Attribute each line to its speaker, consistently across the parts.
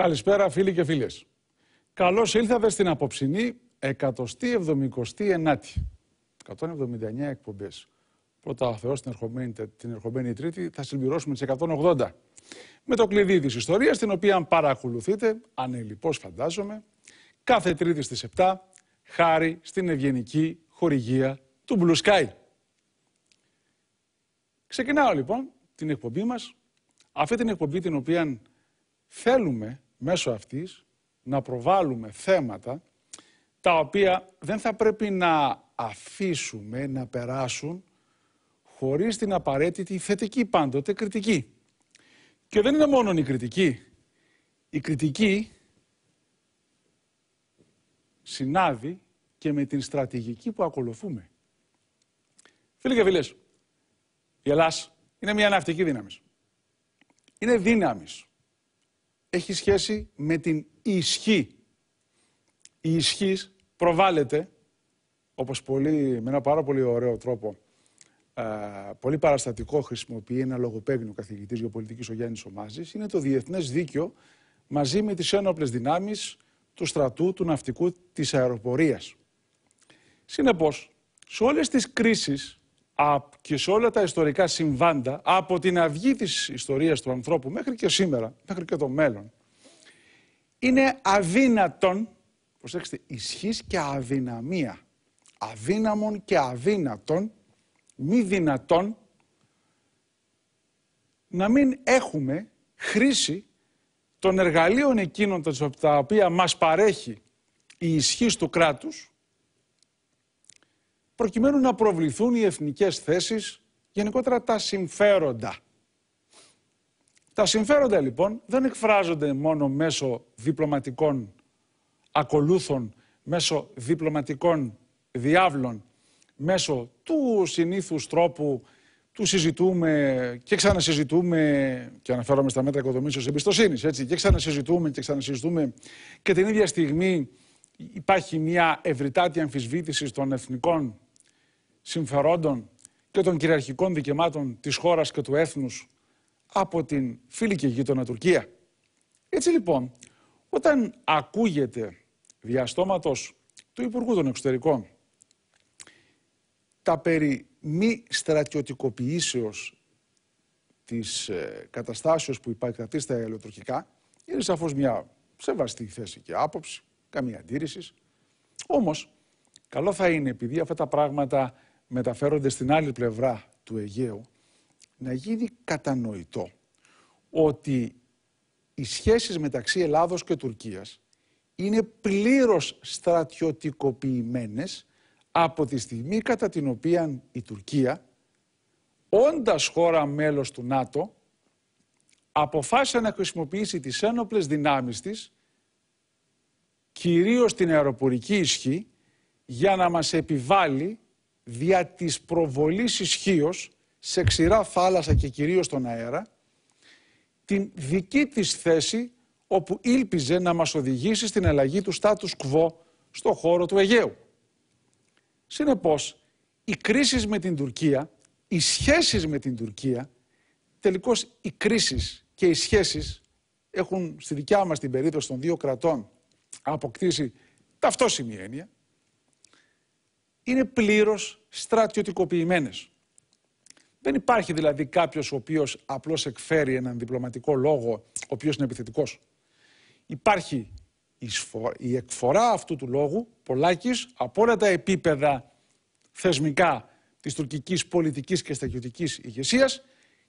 Speaker 1: Καλησπέρα φίλοι και φίλες. Καλώς ήλθατε στην απόψινή 179η. 179 εκπομπές. Πρώτα ο Θεός την ερχομένη, την ερχομένη Τρίτη θα συμπληρώσουμε τις 180. Με το κλειδί της ιστορίας την οποία παρακολουθείτε, ανελιπώς φαντάζομαι, κάθε Τρίτη στις 7, χάρη στην ευγενική χορηγία του Blue Sky. Ξεκινάω λοιπόν την εκπομπή μας, αυτή την εκπομπή την οποία θέλουμε μέσω αυτής να προβάλλουμε θέματα τα οποία δεν θα πρέπει να αφήσουμε να περάσουν χωρίς την απαραίτητη θετική πάντοτε κριτική. Και δεν είναι μόνο η κριτική. Η κριτική συνάδει και με την στρατηγική που ακολουθούμε. Φίλοι και φίλες, η Ελλάς είναι μια ναυτική δύναμη. Είναι δύναμης έχει σχέση με την ισχύ. Η ισχύ προβάλλεται, όπως πολύ, με ένα πάρα πολύ ωραίο τρόπο, πολύ παραστατικό χρησιμοποιεί ένα λογοπαίγνιο καθηγητής γεωπολιτικής ο Γιάννης Ομάζης, είναι το διεθνές δίκαιο μαζί με τις ένοπλες δυνάμεις του στρατού, του ναυτικού, της αεροπορίας. Συνεπώς, σε όλες τις κρίσεις και σε όλα τα ιστορικά συμβάντα, από την αυγή της ιστορίας του ανθρώπου μέχρι και σήμερα, μέχρι και το μέλλον, είναι αδύνατον, προσέξτε, ισχύς και αδυναμία, αδύναμων και αδύνατον, μη δυνατόν, να μην έχουμε χρήση των εργαλείων εκείνων τα οποία μας παρέχει η ισχύς του κράτους, προκειμένου να προβληθούν οι εθνικές θέσεις, γενικότερα τα συμφέροντα. Τα συμφέροντα λοιπόν δεν εκφράζονται μόνο μέσω διπλωματικών ακολούθων, μέσω διπλωματικών διάβλων, μέσω του συνήθους τρόπου του συζητούμε και ξανασυζητούμε και αναφέρομαι στα μέτρα οικοδομήσεως εμπιστοσύνης, έτσι, και ξανασυζητούμε και ξανασυζητούμε και την ίδια στιγμή υπάρχει μια ευρυτάτη αμφισβήτηση των εθνικών συμφερόντων και των κυριαρχικών δικαιωμάτων της χώρας και του έθνους από την φίλη και γείτονα Τουρκία. Έτσι λοιπόν, όταν ακούγεται διαστόματος του Υπουργού των Εξωτερικών τα περί μη στρατιωτικοποιήσεως της ε, καταστάσεως που υπάρχει στα ελληνοτουρκικά είναι σαφώς μια σεβαστή θέση και άποψη, καμία αντίρρηση. Όμως, καλό θα είναι επειδή αυτά τα πράγματα μεταφέρονται στην άλλη πλευρά του Αιγαίου, να γίνει κατανοητό ότι οι σχέσεις μεταξύ Ελλάδος και Τουρκίας είναι πλήρως στρατιωτικοποιημένες από τη στιγμή κατά την οποία η Τουρκία, όντας χώρα μέλος του ΝΑΤΟ, αποφάσισε να χρησιμοποιήσει τις ένοπλες δυνάμεις της, κυρίως την αεροπορική ισχύ, για να μας επιβάλλει δια της προβολής ισχύω σε ξηρά θάλασσα και κυρίως στον αέρα την δική της θέση όπου ήλπιζε να μας οδηγήσει στην αλλαγή του στάτους κβο στο χώρο του Αιγαίου. Συνεπώς, οι κρίσεις με την Τουρκία, οι σχέσεις με την Τουρκία, τελικώς οι κρίσεις και οι σχέσεις έχουν στη δικιά μας την περίπτωση των δύο κρατών αποκτήσει ταυτόσημη έννοια, είναι πλήρως στρατιωτικοποιημένες. Δεν υπάρχει δηλαδή κάποιος ο οποίος απλώς εκφέρει έναν διπλωματικό λόγο, ο οποίος είναι επιθετικός. Υπάρχει η εκφορά αυτού του λόγου, πολλάκις, από όλα τα επίπεδα θεσμικά της τουρκικής πολιτικής και στρατιωτικής ηγεσίας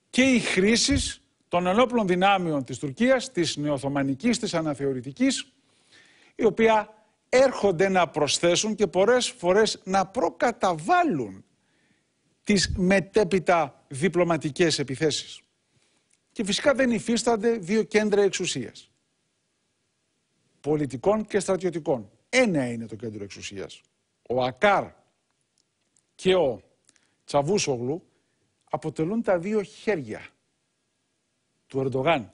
Speaker 1: και η χρήση των ενόπλων δυνάμεων της Τουρκίας, της νεοθωμανικής, της αναθεωρητικής, η οποία έρχονται να προσθέσουν και πολλές φορές να προκαταβάλουν τις μετέπειτα διπλωματικές επιθέσεις. Και φυσικά δεν υφίστανται δύο κέντρα εξουσίας. Πολιτικών και στρατιωτικών. Ένα είναι το κέντρο εξουσίας. Ο Ακάρ και ο Τσαβούσογλου αποτελούν τα δύο χέρια του Ερντογάν.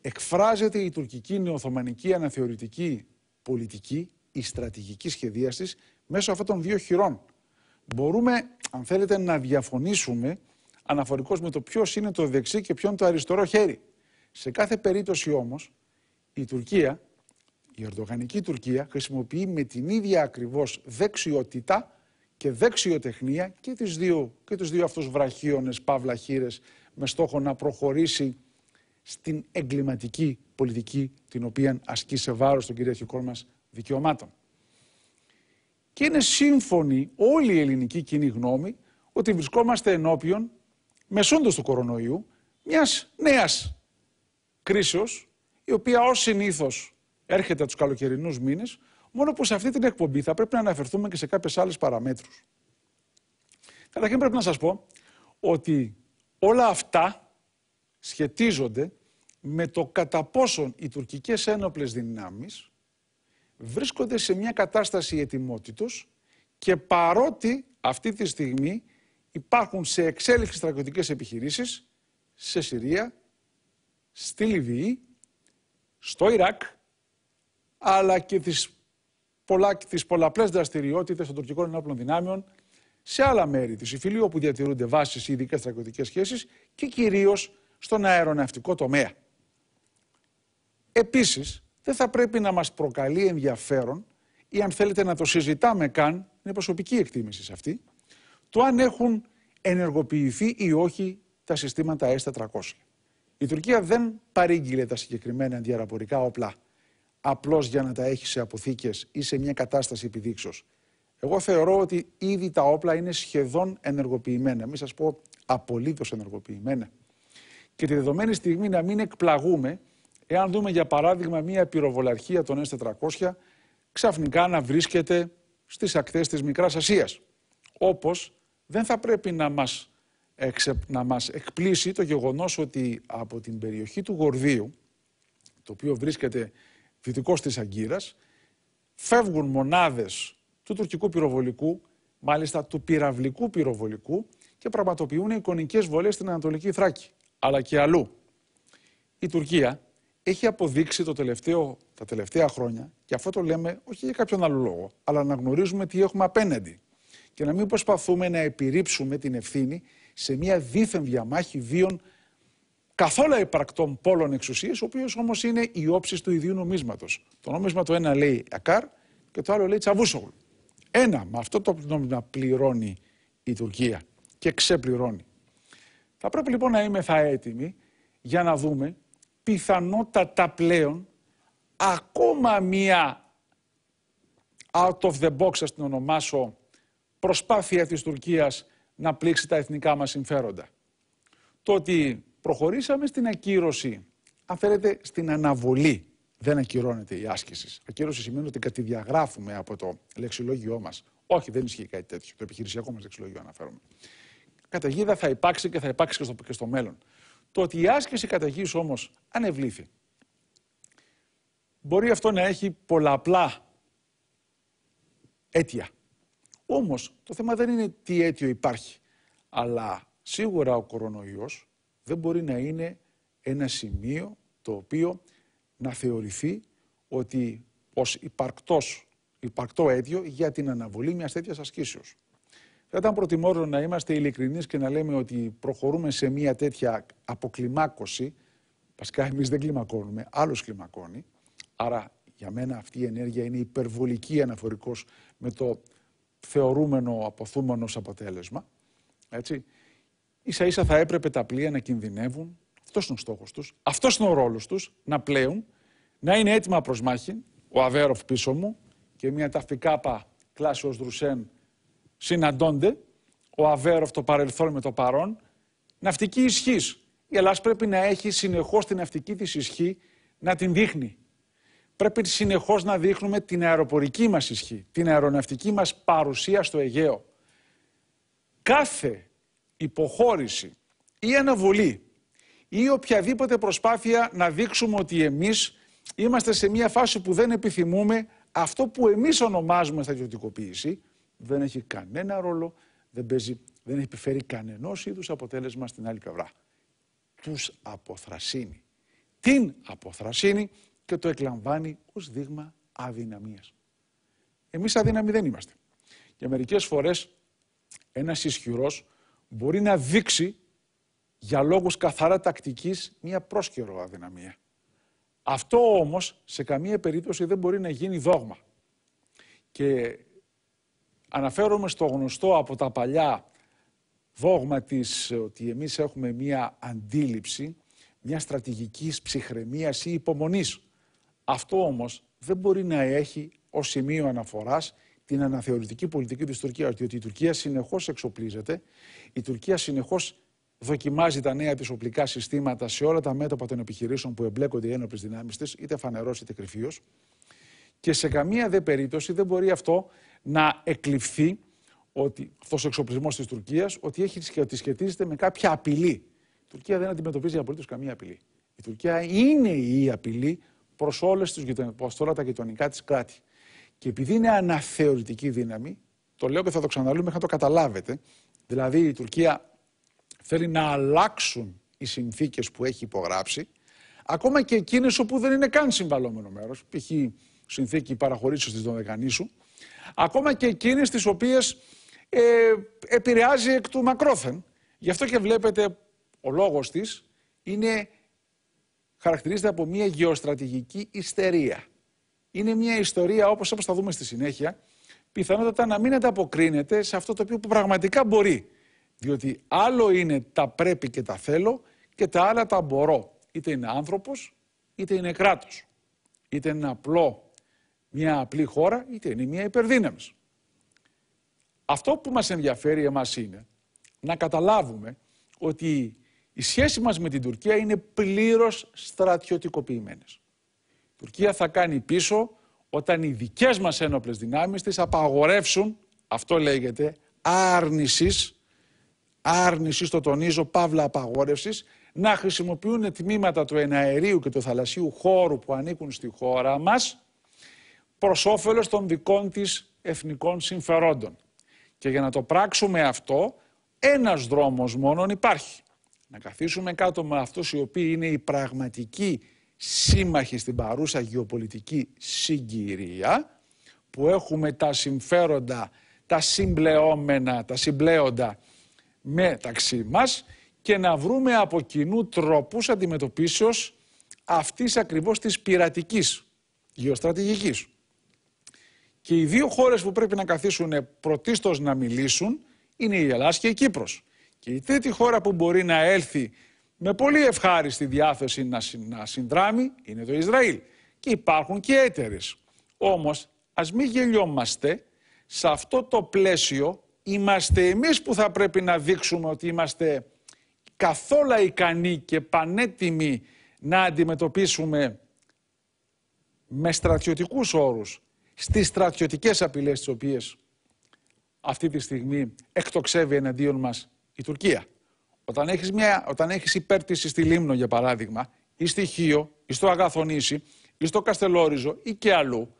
Speaker 1: Εκφράζεται η τουρκική νεοθωμανική αναθεωρητική πολιτική η στρατηγική σχεδίασης μέσω αυτών των δύο χειρών. Μπορούμε, αν θέλετε, να διαφωνήσουμε αναφορικώς με το ποιος είναι το δεξί και ποιο είναι το αριστερό χέρι. Σε κάθε περίπτωση όμως, η Τουρκία, η Ερντογανική Τουρκία, χρησιμοποιεί με την ίδια ακριβώς δεξιότητα και δεξιοτεχνία και, τις δύο, και τους δύο αυτούς βραχίονες, παύλα χείρες, με στόχο να προχωρήσει στην εγκληματική πολιτική την οποία ασκεί σε βάρος τον κυριαρχικών μας δικαιωμάτων. Και είναι σύμφωνη όλη η ελληνική κοινή γνώμη ότι βρισκόμαστε ενώπιον, μεσόντος του κορονοϊού, μιας νέας κρίσεως, η οποία ως συνήθως έρχεται τους καλοκαιρινούς μήνες, μόνο που σε αυτή την εκπομπή θα πρέπει να αναφερθούμε και σε κάποιες άλλες παραμέτρους. Καταρχήν πρέπει να σας πω ότι όλα αυτά σχετίζονται με το κατά πόσον οι τουρκικές ένοπλες δυνάμεις βρίσκονται σε μια κατάσταση ετοιμότητος και παρότι αυτή τη στιγμή υπάρχουν σε εξέλιξη στρατιωτικές επιχειρήσεις σε Συρία, στη Λιβύη, στο Ιράκ, αλλά και τις, πολλά, τις πολλαπλές δραστηριότητες των τουρκικών ενόπλων δυνάμεων σε άλλα μέρη της Ιφιλίου όπου διατηρούνται βάσεις ή ειδικές στρατιωτικές σχέσεις και κυρίως στον αεροναυτικό τομέα. Επίσης, δεν θα πρέπει να μας προκαλεί ενδιαφέρον ή αν θέλετε να το συζητάμε καν, είναι προσωπική εκτίμηση σε αυτή, το αν έχουν ενεργοποιηθεί ή όχι τα συστήματα S400. Ε Η Τουρκία δεν παρήγγειλε τα συγκεκριμένα αντιαραπορικά όπλα απλώς για να τα έχει σε αποθήκες ή σε μια κατάσταση επιδείξεως. Εγώ θεωρώ ότι ήδη τα όπλα είναι σχεδόν ενεργοποιημένα, μην σας πω απολύτως ενεργοποιημένα. Και τη δεδομένη στιγμή να μην εκπλαγούμε Εάν δούμε για παράδειγμα μία πυροβολαρχία των S400 ξαφνικά να βρίσκεται στις ακτές της Μικράς Ασίας. Όπως δεν θα πρέπει να μας, να μας εκπλήσει το γεγονός ότι από την περιοχή του Γορδίου, το οποίο βρίσκεται δυτικός της Αγκύρας, φεύγουν μονάδες του τουρκικού πυροβολικού, μάλιστα του πυραυλικού πυροβολικού και πραγματοποιούν εικονικές βολές στην Ανατολική Θράκη, αλλά και αλλού. Η Τουρκία έχει αποδείξει το τελευταίο, τα τελευταία χρόνια, και αυτό το λέμε όχι για κάποιον άλλο λόγο, αλλά να γνωρίζουμε τι έχουμε απέναντι και να μην προσπαθούμε να επιρρύψουμε την ευθύνη σε μια δίθεν διαμάχη δύο καθόλου υπαρκτών πόλων εξουσίας, ο οποίος όμως είναι οι όψει του ιδίου νομίσματος. Το νόμισμα το ένα λέει Ακάρ και το άλλο λέει Τσαβούσογλου. Ένα, με αυτό το νόμισμα πληρώνει η Τουρκία και ξεπληρώνει. Θα πρέπει λοιπόν να είμαι θα έτοιμοι για να δούμε πιθανότατα πλέον ακόμα μία out of the box, ας την ονομάσω, προσπάθεια της Τουρκίας να πλήξει τα εθνικά μας συμφέροντα. Το ότι προχωρήσαμε στην ακύρωση θέλετε στην αναβολή. Δεν ακυρώνεται η άσκηση. Ακύρωση σημαίνει ότι κάτι διαγράφουμε από το λεξιλόγιό μας. Όχι, δεν ισχύει κάτι τέτοιο. Το επιχειρησιακό μας λεξιλόγιο αναφέρομαι. Καταγίδα θα υπάρξει και θα υπάρξει και στο μέλλον. Το ότι η άσκηση καταγής όμως ανεβλήθη. Μπορεί αυτό να έχει πολλαπλά αίτια. Όμως το θέμα δεν είναι τι αίτιο υπάρχει. Αλλά σίγουρα ο κορονοϊός δεν μπορεί να είναι ένα σημείο το οποίο να θεωρηθεί ότι ως υπαρκτός, υπαρκτό αίτιο για την αναβολή μιας τέτοιας ασκήσεως. Θα ήταν προτιμόρο να είμαστε ειλικρινείς και να λέμε ότι προχωρούμε σε μια τέτοια αποκλιμάκωση. Βασικά, εμείς δεν κλιμακώνουμε, άλλος κλιμακώνει. Άρα, για μένα αυτή η ενέργεια είναι υπερβολική αναφορικώς με το θεωρούμενο αποθούμενο αποτέλεσμα. Έτσι. σα ίσα θα έπρεπε τα πλοία να κινδυνεύουν. Αυτός είναι ο στόχος τους. Αυτός είναι ο ρόλος τους. Να πλέουν, να είναι έτοιμα προς μάχη. Ο Αβέροφ πίσω μου και μια ταφικάπα κλάσεω Δρουσέν συναντώνται, ο αβέροφ το παρελθόν με το παρόν, ναυτική ισχύς. Η Ελλάδα πρέπει να έχει συνεχώς την ναυτική της ισχύ να την δείχνει. Πρέπει συνεχώς να δείχνουμε την αεροπορική μας ισχύ, την αεροναυτική μας παρουσία στο Αιγαίο. Κάθε υποχώρηση ή αναβολή ή οποιαδήποτε προσπάθεια να δείξουμε ότι εμείς είμαστε σε μια φάση που δεν επιθυμούμε αυτό που εμείς ονομάζουμε στρατιωτικοποίηση, δεν έχει κανένα ρόλο, δεν, παίζει, δεν επιφέρει κανενός είδους αποτέλεσμα στην άλλη πλευρά. Τους αποθρασύνει. Την αποθρασύνει και το εκλαμβάνει ως δείγμα αδυναμίας. Εμείς αδύναμοι δεν είμαστε. Και μερικές φορές ένας ισχυρός μπορεί να δείξει για λόγους καθαρά τακτικής μία πρόσκαιρο αδυναμία. Αυτό όμως σε καμία περίπτωση δεν μπορεί να γίνει δόγμα. Και Αναφέρομαι στο γνωστό από τα παλιά δόγμα της ότι εμείς έχουμε μία αντίληψη, μία στρατηγικής ψυχραιμίας ή υπομονής. Αυτό όμως δεν μπορεί να έχει ως σημείο στρατηγική ψηχρεμία ή υπομονή. Αυτό όμω δεν μπορεί να πολιτική της Τουρκίας, διότι η Τουρκία συνεχώς εξοπλίζεται, η Τουρκία συνεχώς δοκιμάζει τα νέα της οπλικά συστήματα σε όλα τα μέτωπα των επιχειρήσεων που εμπλέκονται οι ένοπλες δυναμεις της είτε φανερός είτε κρυφιος Και σε καμία δε περίπτωση δεν μπορεί αυτό να εκλειφθεί ότι αυτός ο εξοπλισμός της Τουρκίας ότι, έχει, ότι σχετίζεται με κάποια απειλή. Η Τουρκία δεν αντιμετωπίζει απολύτως καμία απειλή. Η Τουρκία είναι η απειλή προς όλες τώρα τα γειτονικά της κράτη. Και επειδή είναι αναθεωρητική δύναμη, το λέω και θα το ξαναλέω μέχρι να το καταλάβετε. Δηλαδή η Τουρκία θέλει να αλλάξουν οι συνθήκες που έχει υπογράψει, ακόμα και εκείνες όπου δεν είναι καν συμβαλόμενο μέρος. Π.χ. συνθήκη παραχωρήσεως της Δωδεκανήσου, ακόμα και εκείνες τις οποίες ε, επηρεάζει εκ του μακρόθεν. Γι' αυτό και βλέπετε ο λόγος της είναι, χαρακτηρίζεται από μια γεωστρατηγική ιστερία. Είναι μια ιστορία όπως, όπως θα δούμε στη συνέχεια, πιθανότατα να μην ανταποκρίνεται σε αυτό το οποίο που πραγματικά μπορεί. Διότι άλλο είναι τα πρέπει και τα θέλω και τα άλλα τα μπορώ. Είτε είναι άνθρωπος, είτε είναι κράτος. Είτε είναι απλό μια απλή χώρα, είτε είναι μια υπερδύναμη. Αυτό που μας ενδιαφέρει εμάς είναι να καταλάβουμε ότι η σχέση μας με την Τουρκία είναι πλήρως στρατιωτικοποιημένες. Η Τουρκία θα κάνει πίσω όταν οι δικές μας ένοπλες δυνάμεις της απαγορεύσουν, αυτό λέγεται, άρνησης, άρνησης, το τονίζω, παύλα απαγόρευσης, να χρησιμοποιούν τμήματα του εναερίου και του θαλασσίου χώρου που ανήκουν στη χώρα μας προς όφελος των δικών της εθνικών συμφερόντων. Και για να το πράξουμε αυτό, ένας δρόμος μόνον υπάρχει. Να καθίσουμε κάτω με αυτούς οι οποίοι είναι οι πραγματικοί σύμμαχοι στην παρούσα γεωπολιτική συγκυρία, που έχουμε τα συμφέροντα, τα συμπλεόμενα, τα συμπλέοντα μεταξύ μας και να βρούμε από κοινού τρόπους αντιμετωπίσεως αυτής ακριβώς της πειρατικής γεωστρατηγικής. Και οι δύο χώρες που πρέπει να καθίσουν πρωτίστως να μιλήσουν είναι η Ελλάδα και η Κύπρος. Και η τρίτη χώρα που μπορεί να έλθει με πολύ ευχάριστη διάθεση να, συνδράμει είναι το Ισραήλ. Και υπάρχουν και έτερες. Όμως, ας μην γελιόμαστε, σε αυτό το πλαίσιο είμαστε εμείς που θα πρέπει να δείξουμε ότι είμαστε καθόλου ικανοί και πανέτοιμοι να αντιμετωπίσουμε με στρατιωτικούς όρους στις στρατιωτικές απειλές τις οποίες αυτή τη στιγμή εκτοξεύει εναντίον μας η Τουρκία. Όταν έχεις, μια, όταν έχεις υπέρτιση στη Λίμνο για παράδειγμα ή στη Χίο ή στο Αγαθονήσι ή στο Καστελόριζο ή και αλλού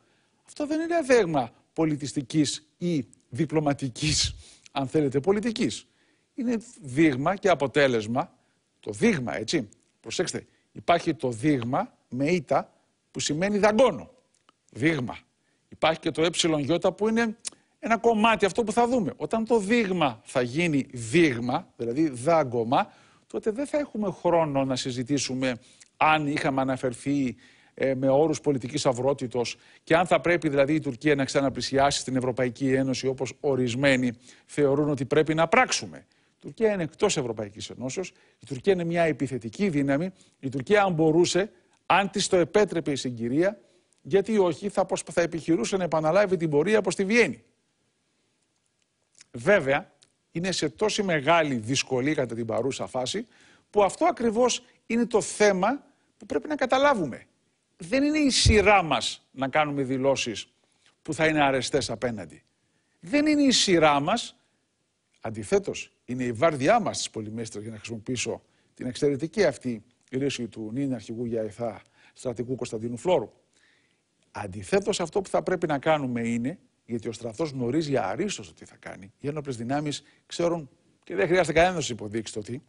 Speaker 1: αυτό δεν είναι δέγμα πολιτιστικής ή διπλωματικής αν θέλετε πολιτικής. Είναι δείγμα και αποτέλεσμα το δείγμα έτσι. Προσέξτε υπάρχει το δείγμα με ήττα που σημαίνει δαγκόνο. Δείγμα υπάρχει και το ΕΙ που είναι ένα κομμάτι αυτό που θα δούμε. Όταν το δείγμα θα γίνει δείγμα, δηλαδή δάγκωμα, τότε δεν θα έχουμε χρόνο να συζητήσουμε αν είχαμε αναφερθεί ε, με όρους πολιτικής αυρότητος και αν θα πρέπει δηλαδή η Τουρκία να ξαναπλησιάσει στην Ευρωπαϊκή Ένωση όπως ορισμένοι θεωρούν ότι πρέπει να πράξουμε. Η Τουρκία είναι εκτός Ευρωπαϊκής Ενώσεως. Η Τουρκία είναι μια επιθετική δύναμη. Η Τουρκία, αν μπορούσε, αν της το επέτρεπε η συγκυρία, γιατί όχι, θα, προσ... θα επιχειρούσε να επαναλάβει την πορεία προς τη Βιέννη. Βέβαια, είναι σε τόση μεγάλη δυσκολία κατά την παρούσα φάση, που αυτό ακριβώς είναι το θέμα που πρέπει να καταλάβουμε. Δεν είναι η σειρά μας να κάνουμε δηλώσεις που θα είναι αρεστές απέναντι. Δεν είναι η σειρά μας, αντιθέτως, είναι η βάρδιά μας τη Πολυμέστρα, για να χρησιμοποιήσω την εξαιρετική αυτή ρίση του νυν αρχηγού για ΕΘΑ, στρατικού Κωνσταντίνου Φλόρου. Αντιθέτως, αυτό που θα πρέπει να κάνουμε είναι, γιατί ο στρατός γνωρίζει αρίστως το τι θα κάνει, οι ένοπλες δυνάμεις ξέρουν και δεν χρειάζεται κανένας να τους υποδείξει το τι.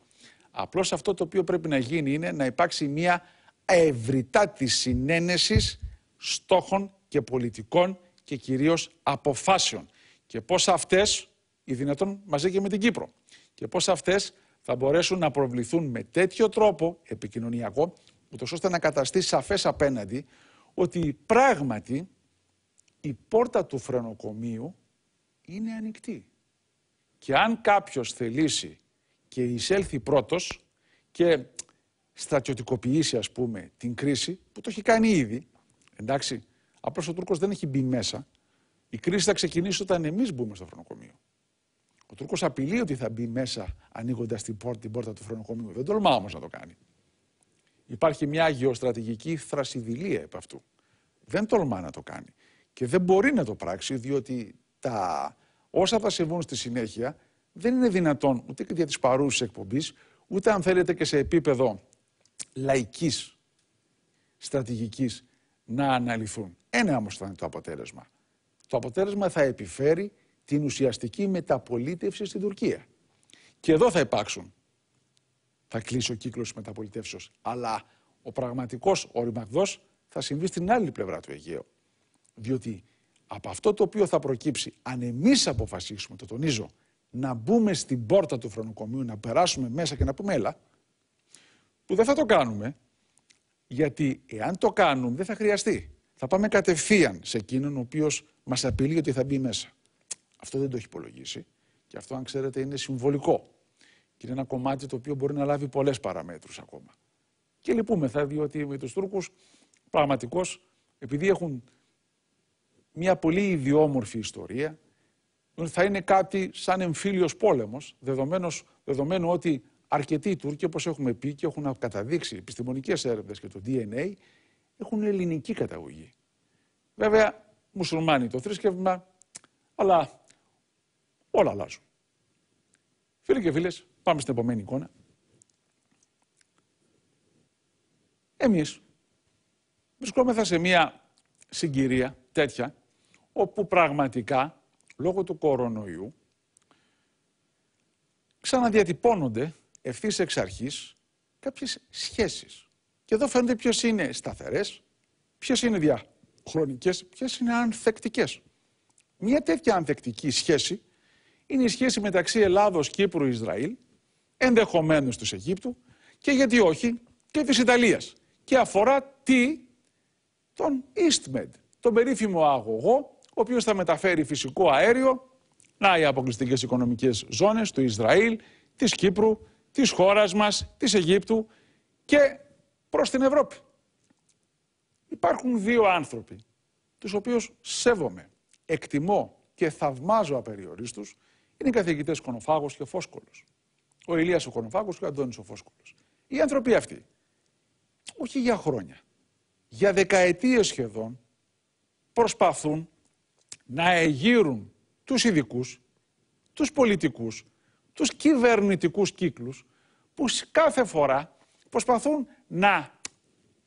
Speaker 1: Απλώς αυτό το οποίο πρέπει να γίνει είναι να υπάρξει μια ευρυτάτη συνένεσης στόχων και πολιτικών και κυρίως αποφάσεων. Και πώς αυτές, οι δυνατόν μαζί και με την Κύπρο, και πώς αυτές θα μπορέσουν να προβληθούν με τέτοιο τρόπο επικοινωνιακό, ούτως ώστε να καταστεί σαφές απέναντι ότι πράγματι η πόρτα του φρενοκομείου είναι ανοιχτή. Και αν κάποιος θελήσει και εισέλθει πρώτος και στρατιωτικοποιήσει ας πούμε την κρίση που το έχει κάνει ήδη, εντάξει, απλώς ο Τούρκος δεν έχει μπει μέσα, η κρίση θα ξεκινήσει όταν εμείς μπούμε στο φρενοκομείο. Ο Τούρκος απειλεί ότι θα μπει μέσα ανοίγοντας την πόρτα, την πόρτα του φρενοκομείου, Δεν τολμά όμως να το κάνει. Υπάρχει μια γεωστρατηγική θρασιδηλία επ' αυτού. Δεν τολμά να το κάνει. Και δεν μπορεί να το πράξει, διότι τα... όσα θα συμβούν στη συνέχεια δεν είναι δυνατόν ούτε και δια τη παρούση εκπομπής, ούτε αν θέλετε και σε επίπεδο λαϊκής στρατηγικής να αναλυθούν. Ένα όμως θα είναι το αποτέλεσμα. Το αποτέλεσμα θα επιφέρει την ουσιαστική μεταπολίτευση στην Τουρκία. Και εδώ θα υπάρξουν θα κλείσει ο κύκλος τη μεταπολιτεύσεως. Αλλά ο πραγματικός οριμαγδό θα συμβεί στην άλλη πλευρά του Αιγαίου. Διότι από αυτό το οποίο θα προκύψει, αν εμείς αποφασίσουμε, το τονίζω, να μπούμε στην πόρτα του φρονοκομείου, να περάσουμε μέσα και να πούμε έλα, που δεν θα το κάνουμε, γιατί εάν το κάνουν, δεν θα χρειαστεί. Θα πάμε κατευθείαν σε εκείνον ο οποίος μας απειλεί ότι θα μπει μέσα. Αυτό δεν το έχει υπολογίσει και αυτό, αν ξέρετε, είναι συμβολικό. Και είναι ένα κομμάτι το οποίο μπορεί να λάβει πολλές παραμέτρους ακόμα. Και λυπούμεθα, διότι με τους Τούρκους πραγματικώς, επειδή έχουν μια πολύ ιδιόμορφη ιστορία, θα είναι κάτι σαν εμφύλιος πόλεμος, δεδομένου ότι αρκετοί Τούρκοι, όπως έχουμε πει και έχουν καταδείξει επιστημονικές έρευνες και το DNA, έχουν ελληνική καταγωγή. Βέβαια, μουσουλμάνοι το θρησκεύμα, αλλά όλα αλλάζουν. Φίλοι και φίλες, Πάμε στην επόμενη εικόνα. Εμείς βρισκόμεθα σε μια συγκυρία τέτοια, όπου πραγματικά, λόγω του κορονοϊού, ξαναδιατυπώνονται ευθύς εξ αρχής κάποιες σχέσεις. Και εδώ φαίνεται ποιες είναι σταθερές, ποιες είναι διαχρονικές, ποιες είναι ανθεκτικές. Μια τέτοια ανθεκτική σχέση είναι η σχέση μεταξύ Ελλάδος, Κύπρου, Ισραήλ Ενδεχομένως της Αιγύπτου και γιατί όχι και της Ιταλίας. Και αφορά τι, τον EastMed, τον περίφημο αγωγό, ο οποίος θα μεταφέρει φυσικό αέριο, να οι αποκλειστικές οικονομικές ζώνες του Ισραήλ, της Κύπρου, της χώρας μας, της Αιγύπτου και προς την Ευρώπη. Υπάρχουν δύο άνθρωποι, τους οποίους σέβομαι, εκτιμώ και θαυμάζω απεριορίστους, είναι οι καθηγητές Κονοφάγος και Φόσκολος. Ο Ηλίας ο Κονοφάκο και ο Αντώνης ο Φόσκολος. Οι άνθρωποι αυτοί, όχι για χρόνια, για δεκαετίες σχεδόν, προσπαθούν να εγείρουν τους ειδικούς, τους πολιτικούς, τους κυβερνητικούς κύκλους, που κάθε φορά προσπαθούν να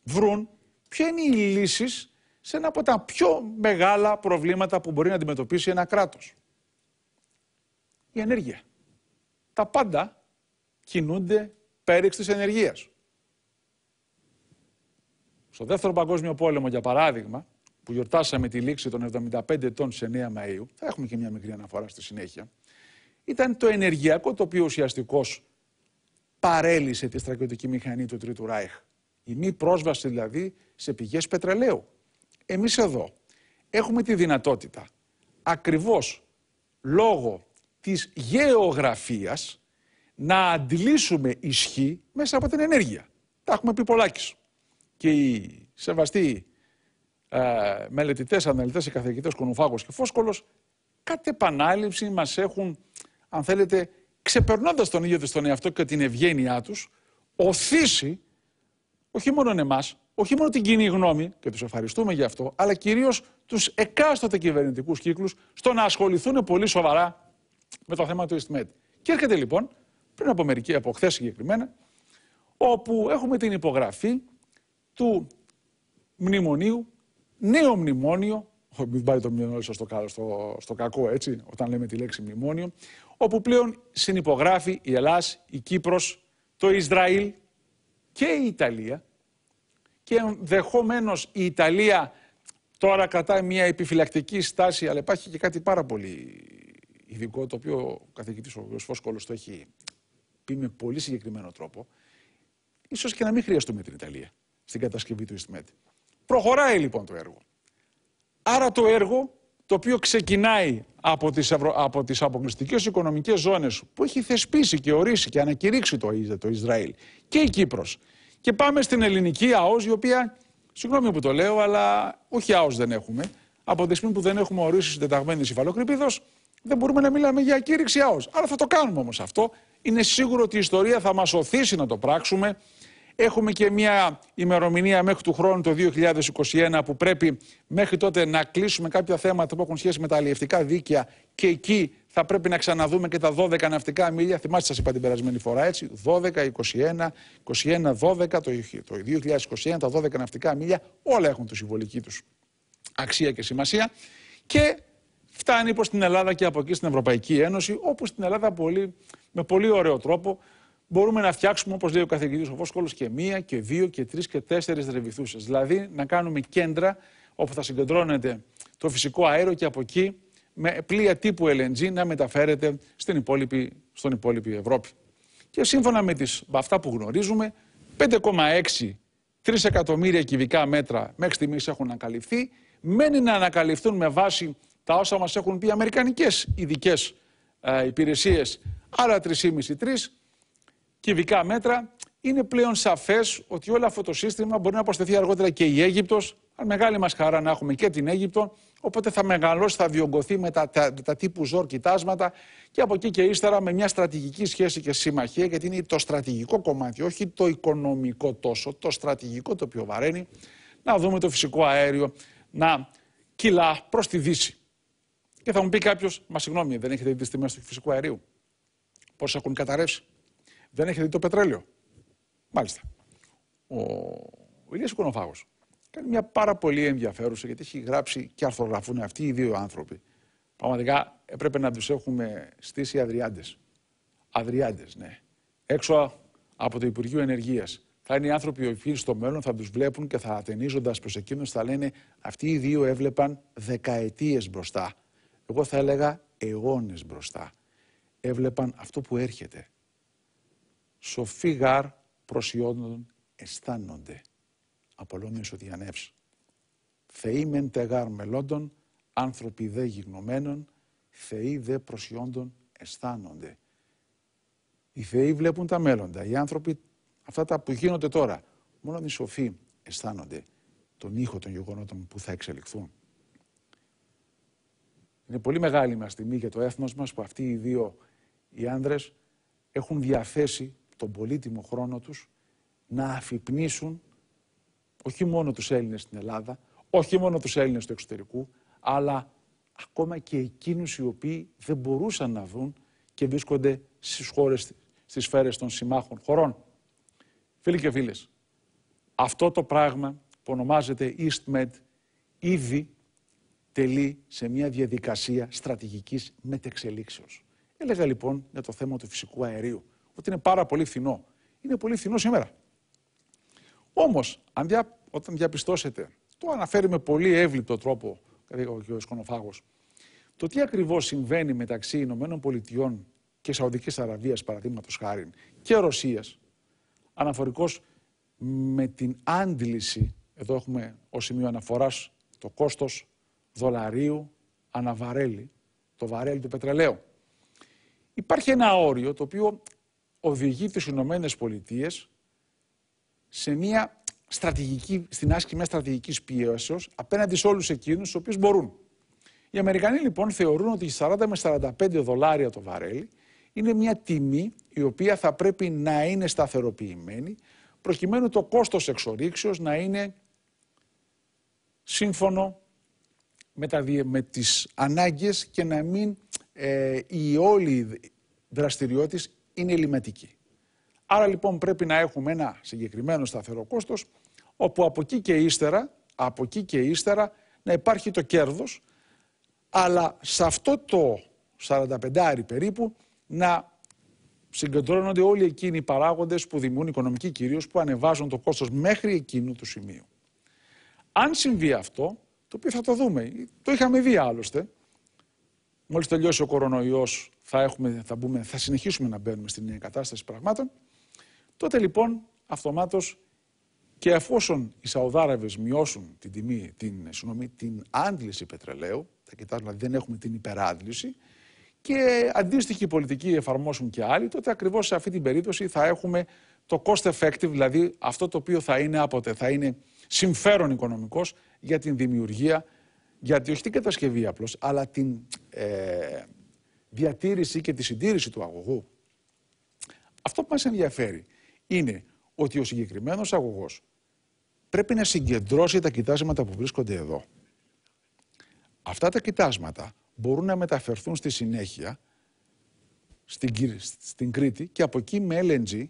Speaker 1: βρουν ποια είναι οι λύσεις σε ένα από τα πιο μεγάλα προβλήματα που μπορεί να αντιμετωπίσει ένα κράτος. Η ενέργεια. Τα πάντα κινούνται πέριξ της ενεργείας. Στο δεύτερο παγκόσμιο πόλεμο, για παράδειγμα, που γιορτάσαμε τη λήξη των 75 ετών σε 9 Μαΐου, θα έχουμε και μια μικρή αναφορά στη συνέχεια, ήταν το ενεργειακό το οποίο ουσιαστικό παρέλυσε τη στρατιωτική μηχανή του Τρίτου Ράιχ. Η μη πρόσβαση δηλαδή σε πηγές πετρελαίου. Εμείς εδώ έχουμε τη δυνατότητα ακριβώς λόγω της γεωγραφίας να αντιλήσουμε ισχύ μέσα από την ενέργεια. Τα έχουμε πει πολλάκι. Και οι σεβαστοί ε, μελετητές, αναλυτές και καθηγητές Κονοφάγος και Φόσκολος, κατ' επανάληψη μας έχουν, αν θέλετε, ξεπερνώντας τον ίδιο τους τον εαυτό και την ευγένειά τους, οθήσει όχι μόνο εμάς, όχι μόνο την κοινή γνώμη, και τους ευχαριστούμε γι' αυτό, αλλά κυρίως τους εκάστοτε κυβερνητικούς κύκλους στο να ασχοληθούν πολύ σοβαρά με το θέμα του EastMed. Και έρχεται λοιπόν πριν από μερική, από χθες συγκεκριμένα, όπου έχουμε την υπογραφή του μνημονίου, νέο μνημόνιο, μην πάει το μνημόνιο στο, στο, στο κακό έτσι, όταν λέμε τη λέξη μνημόνιο, όπου πλέον συνυπογράφει η Ελλάς, η Κύπρος, το Ισραήλ και η Ιταλία και ενδεχομένως η Ιταλία τώρα κρατάει μια επιφυλακτική στάση, αλλά υπάρχει και κάτι πάρα πολύ ειδικό, το οποίο ο καθηγητής ο Φόσκολος το έχει πει με πολύ συγκεκριμένο τρόπο, ίσως και να μην χρειαστούμε την Ιταλία στην κατασκευή του Ιστιμέτ. Προχωράει λοιπόν το έργο. Άρα το έργο το οποίο ξεκινάει από τις, ευρω... από τις οικονομικές ζώνες που έχει θεσπίσει και ορίσει και ανακηρύξει το, Ισραήλ και η Κύπρος. Και πάμε στην ελληνική ΑΟΣ η οποία, συγγνώμη που το λέω, αλλά όχι ΑΟΣ δεν έχουμε. Από τη στιγμή που δεν έχουμε ορίσει συντεταγμένη υφαλοκρηπίδος, δεν μπορούμε να μιλάμε για ακήρυξη ΑΟΣ. Άρα θα το κάνουμε όμως αυτό είναι σίγουρο ότι η ιστορία θα μας οθήσει να το πράξουμε. Έχουμε και μια ημερομηνία μέχρι του χρόνου το 2021 που πρέπει μέχρι τότε να κλείσουμε κάποια θέματα που έχουν σχέση με τα αλλιευτικά δίκαια και εκεί θα πρέπει να ξαναδούμε και τα 12 ναυτικά μίλια. Θυμάστε, σας είπα την περασμένη φορά έτσι. 12, 21, 21, 12, το 2021, τα 12 ναυτικά μίλια. Όλα έχουν τη συμβολική τους αξία και σημασία. Και φτάνει προς την Ελλάδα και από εκεί στην Ευρωπαϊκή Ένωση, όπου στην Ελλάδα πολύ με πολύ ωραίο τρόπο μπορούμε να φτιάξουμε, όπως λέει ο καθηγητής ο Φόσκολο, και μία και δύο και τρεις και τέσσερις ρεβιθούσες. Δηλαδή να κάνουμε κέντρα όπου θα συγκεντρώνεται το φυσικό αέριο και από εκεί με πλοία τύπου LNG να μεταφέρεται στην υπόλοιπη, στον υπόλοιπη Ευρώπη. Και σύμφωνα με τις, αυτά που γνωρίζουμε, 5,6 3 εκατομμύρια κυβικά μέτρα μέχρι στιγμής έχουν ανακαλυφθεί. Μένει να ανακαλυφθούν με βάση τα όσα μας έχουν πει οι αμερικανικές ειδικές ε, αλλα 35 3,5-3 κυβικά μέτρα. Είναι πλέον σαφές ότι όλο αυτό το σύστημα μπορεί να προσθεθεί αργότερα και η Αν Μεγάλη μας χαρά να έχουμε και την Αίγυπτο. Οπότε θα μεγαλώσει, θα διωγγωθεί με τα, τα, τύπου ζόρ κοιτάσματα και από εκεί και ύστερα με μια στρατηγική σχέση και συμμαχία, γιατί είναι το στρατηγικό κομμάτι, όχι το οικονομικό τόσο, το στρατηγικό το οποίο βαραίνει. Να δούμε το φυσικό αέριο να κυλά προς τη Δύση. Και θα μου πει κάποιος, μα συγγνώμη, δεν έχετε δει τις τιμές του φυσικού αερίου πώ έχουν καταρρεύσει. Δεν έχετε δει το πετρέλαιο. Μάλιστα. Ο, ο Ηλίας Οικονοφάγος κάνει μια πάρα πολύ ενδιαφέρουσα γιατί έχει γράψει και αρθρογραφούν αυτοί οι δύο άνθρωποι. Πραγματικά έπρεπε να τους έχουμε στήσει αδριάντες. Αδριάντες, ναι. Έξω από το Υπουργείο Ενεργεια. Θα είναι οι άνθρωποι οι οποίοι στο μέλλον θα τους βλέπουν και θα ατενίζοντας προς εκείνους θα λένε αυτοί οι δύο έβλεπαν δεκαετίες μπροστά. Εγώ θα έλεγα αιώνες μπροστά έβλεπαν αυτό που έρχεται. «Σοφή γάρ προσιόντων αισθάνονται. Απολόμιος ο Διανεύς. Θεοί μεν τεγάρ μελόντων, άνθρωποι δε γυγνωμένων, θεοί δε προσιόντων αισθάνονται. Οι θεοί βλέπουν τα μέλλοντα, οι άνθρωποι αυτά τα που γίνονται τώρα. Μόνο οι σοφοί αισθάνονται τον ήχο των γεγονότων που θα εξελιχθούν. Είναι πολύ μεγάλη μας τιμή για το έθνος μας που αυτοί οι δύο οι άνδρες έχουν διαθέσει τον πολύτιμο χρόνο τους να αφυπνίσουν όχι μόνο τους Έλληνες στην Ελλάδα, όχι μόνο τους Έλληνες του εξωτερικού, αλλά ακόμα και εκείνους οι οποίοι δεν μπορούσαν να δουν και βρίσκονται στις χώρες, στις σφαίρες των συμμάχων χωρών. Φίλοι και φίλες, αυτό το πράγμα που ονομάζεται EastMed ήδη τελεί σε μια διαδικασία στρατηγικής μετεξελίξεως. Έλεγα λοιπόν για το θέμα του φυσικού αερίου ότι είναι πάρα πολύ φθηνό. Είναι πολύ φθηνό σήμερα. Όμως, δια, όταν διαπιστώσετε, το αναφέρει με πολύ εύληπτο τρόπο ο κ. Σκονοφάγος, το τι ακριβώς συμβαίνει μεταξύ Ηνωμένων Πολιτειών και Σαουδικής Αραβίας, παραδείγματος χάρη, και Ρωσίας, αναφορικώ με την άντληση, εδώ έχουμε ως σημείο αναφοράς το κόστος δολαρίου αναβαρέλι, το βαρέλι του πετρελαίου. Υπάρχει ένα όριο το οποίο οδηγεί τις Ηνωμένες Πολιτείες σε μια στρατηγική, στην άσκηση μιας στρατηγικής πίεσης απέναντι σε όλους εκείνους τους οποίους μπορούν. Οι Αμερικανοί λοιπόν θεωρούν ότι 40 με 45 δολάρια το βαρέλι είναι μια τιμή η οποία θα πρέπει να είναι σταθεροποιημένη προκειμένου το κόστος εξορίξεως να είναι σύμφωνο με, τα, με τις ανάγκες και να μην ε, η όλη δραστηριότητα είναι ελληματική. Άρα λοιπόν πρέπει να έχουμε ένα συγκεκριμένο σταθερό κόστος, όπου από εκεί και ύστερα, από και να υπάρχει το κέρδος, αλλά σε αυτό το 45 περίπου να συγκεντρώνονται όλοι εκείνοι οι παράγοντες που δημιουργούν οικονομική κυρίως που ανεβάζουν το κόστος μέχρι εκείνου του σημείου. Αν συμβεί αυτό, το οποίο θα το δούμε, το είχαμε δει άλλωστε, μόλις τελειώσει ο κορονοϊός θα, θα, θα συνεχίσουμε να μπαίνουμε στην νέα κατάσταση πραγμάτων, τότε λοιπόν αυτομάτως και εφόσον οι Σαουδάραβες μειώσουν την τιμή, την, την άντληση πετρελαίου, θα κοιτάζουν δηλαδή δεν έχουμε την υπεράντληση, και αντίστοιχη πολιτική εφαρμόσουν και άλλοι, τότε ακριβώς σε αυτή την περίπτωση θα έχουμε το cost effective, δηλαδή αυτό το οποίο θα είναι άποτε, θα είναι συμφέρον οικονομικός για την δημιουργία γιατί όχι την κατασκευή απλώς, αλλά την ε, διατήρηση και τη συντήρηση του αγωγού. Αυτό που μας ενδιαφέρει είναι ότι ο συγκεκριμένος αγωγός πρέπει να συγκεντρώσει τα κοιτάσματα που βρίσκονται εδώ. Αυτά τα κοιτάσματα μπορούν να μεταφερθούν στη συνέχεια στην, στην Κρήτη και από εκεί με LNG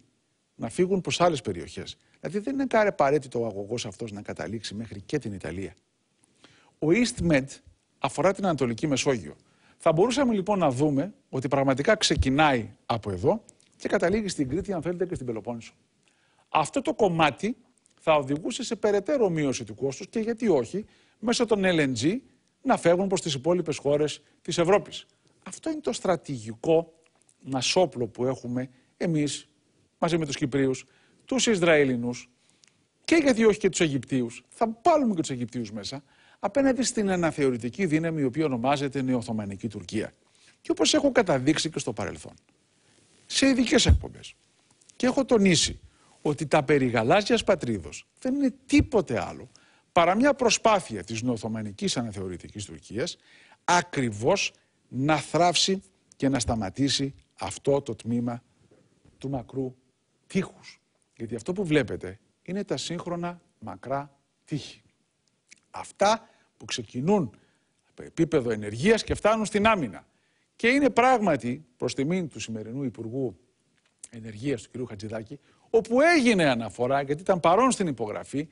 Speaker 1: να φύγουν προς άλλες περιοχές. Δηλαδή δεν είναι απαραίτητο ο αγωγός αυτός να καταλήξει μέχρι και την Ιταλία. Ο EastMed αφορά την Ανατολική Μεσόγειο. Θα μπορούσαμε λοιπόν να δούμε ότι πραγματικά ξεκινάει από εδώ και καταλήγει στην Κρήτη, αν θέλετε, και στην Πελοπόννησο. Αυτό το κομμάτι θα οδηγούσε σε περαιτέρω μείωση του κόστους και γιατί όχι, μέσω των LNG να φεύγουν προς τις υπόλοιπες χώρες της Ευρώπης. Αυτό είναι το στρατηγικό μας όπλο που έχουμε εμείς μαζί με τους Κυπρίους, τους Ισραηλινούς και γιατί όχι και τους Αιγυπτίους. Θα βάλουμε και τους Αιγυπτίους μέσα απέναντι στην αναθεωρητική δύναμη η οποία ονομάζεται Νεοοθωμανική Τουρκία. Και όπως έχω καταδείξει και στο παρελθόν, σε ειδικές εκπομπές. Και έχω τονίσει ότι τα περί γαλάζιας πατρίδος δεν είναι τίποτε άλλο παρά μια προσπάθεια της νεοοθωμανικής αναθεωρητικής Τουρκίας ακριβώς να θράψει και να σταματήσει αυτό το τμήμα του μακρού τείχους. Γιατί αυτό που βλέπετε είναι τα σύγχρονα μακρά τείχη. Αυτά που ξεκινούν από επίπεδο ενεργείας και φτάνουν στην άμυνα. Και είναι πράγματι προς τιμή του σημερινού Υπουργού Ενεργείας, του κ. Χατζηδάκη, όπου έγινε αναφορά, γιατί ήταν παρόν στην υπογραφή,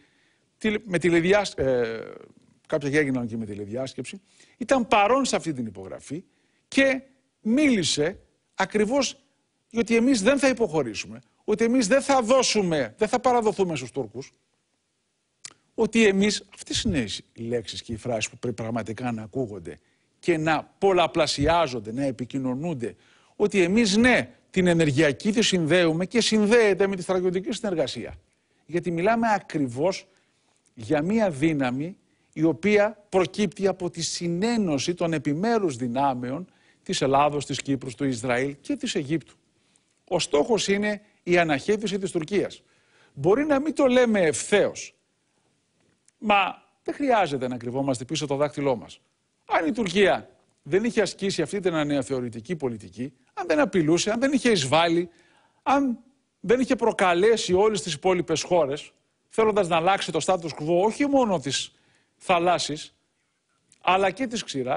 Speaker 1: με και ε, κάποια έγιναν και με τηλεδιάσκεψη, ήταν παρόν σε αυτή την υπογραφή και μίλησε ακριβώς γιατί εμείς δεν θα υποχωρήσουμε, ότι εμείς δεν θα δώσουμε, δεν θα παραδοθούμε στους τούρκους ότι εμείς αυτές είναι οι λέξεις και οι φράσεις που πρέπει πραγματικά να ακούγονται και να πολλαπλασιάζονται, να επικοινωνούνται, ότι εμείς ναι, την ενεργειακή τη συνδέουμε και συνδέεται με τη στρατιωτική συνεργασία. Γιατί μιλάμε ακριβώς για μία δύναμη η οποία προκύπτει από τη συνένωση των επιμέρους δυνάμεων της Ελλάδος, της Κύπρου, του Ισραήλ και της Αιγύπτου. Ο στόχος είναι η αναχέτηση της Τουρκίας. Μπορεί να μην το λέμε ευθέως, Μα δεν χρειάζεται να κρυβόμαστε πίσω το δάχτυλό μας. Αν η Τουρκία δεν είχε ασκήσει αυτή την ανεαθεωρητική πολιτική, αν δεν απειλούσε, αν δεν είχε εισβάλλει, αν δεν είχε προκαλέσει όλες τις υπόλοιπες χώρες, θέλοντας να αλλάξει το status quo όχι μόνο της θαλάσσης, αλλά και της ξηράς,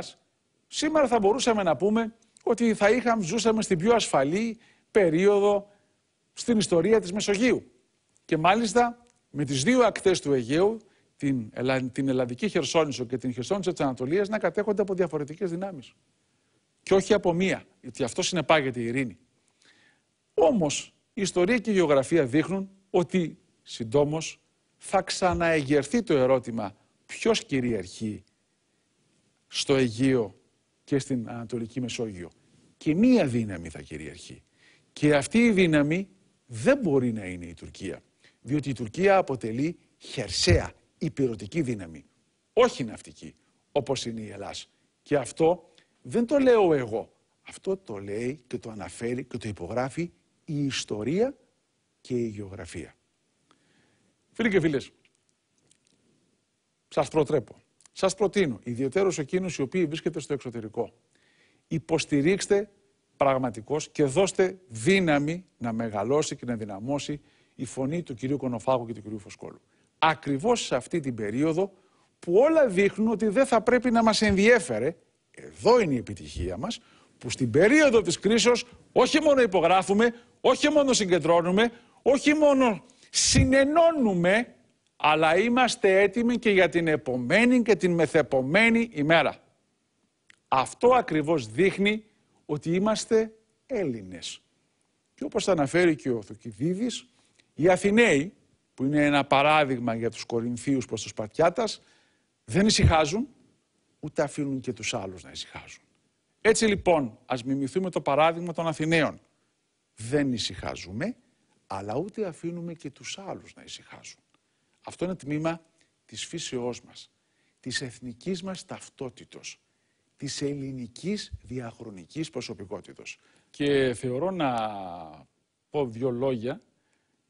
Speaker 1: σήμερα θα μπορούσαμε να πούμε ότι θα είχαμε, ζούσαμε στην πιο ασφαλή περίοδο στην ιστορία της Μεσογείου. Και μάλιστα με τις δύο ακτές του Αιγαίου την, Ελλα... την Ελλαδική Χερσόνησο και την Χερσόνησο της Ανατολίας να κατέχονται από διαφορετικές δυνάμεις. Και όχι από μία, γιατί αυτό συνεπάγεται η ειρήνη. Όμως, η ιστορία και η γεωγραφία δείχνουν ότι συντόμως θα ξαναεγερθεί το ερώτημα ποιος κυριαρχεί στο Αιγαίο και στην Ανατολική Μεσόγειο. Και μία δύναμη θα κυριαρχεί. Και αυτή η δύναμη δεν μπορεί να είναι η Τουρκία. Διότι η Τουρκία αποτελεί χερσαία υπηρετική δύναμη, όχι ναυτική, όπως είναι η Ελλάς. Και αυτό δεν το λέω εγώ. Αυτό το λέει και το αναφέρει και το υπογράφει η ιστορία και η γεωγραφία. Φίλοι και φίλες, σας προτρέπω, σας προτείνω, ιδιαίτερως εκείνους οι οποίοι βρίσκεται στο εξωτερικό, υποστηρίξτε πραγματικός και δώστε δύναμη να μεγαλώσει και να δυναμώσει η φωνή του κυρίου Κονοφάγου και του κυρίου Φωσκόλου ακριβώς σε αυτή την περίοδο που όλα δείχνουν ότι δεν θα πρέπει να μας ενδιέφερε, εδώ είναι η επιτυχία μας, που στην περίοδο της κρίσεως όχι μόνο υπογράφουμε, όχι μόνο συγκεντρώνουμε, όχι μόνο συνενώνουμε, αλλά είμαστε έτοιμοι και για την επομένη και την μεθεπομένη ημέρα. Αυτό ακριβώς δείχνει ότι είμαστε Έλληνες. Και όπως θα αναφέρει και ο Θουκυδίδης, οι Αθηναίοι που είναι ένα παράδειγμα για τους Κορινθίους προς τους Σπαρτιάτας, δεν ησυχάζουν, ούτε αφήνουν και τους άλλους να ησυχάζουν. Έτσι λοιπόν, ας μιμηθούμε το παράδειγμα των Αθηναίων. Δεν ησυχάζουμε, αλλά ούτε αφήνουμε και τους άλλους να ησυχάζουν. Αυτό είναι τμήμα της φύσεώς μας, της εθνικής μας ταυτότητος, της ελληνικής διαχρονικής προσωπικότητας. Και θεωρώ να πω δύο λόγια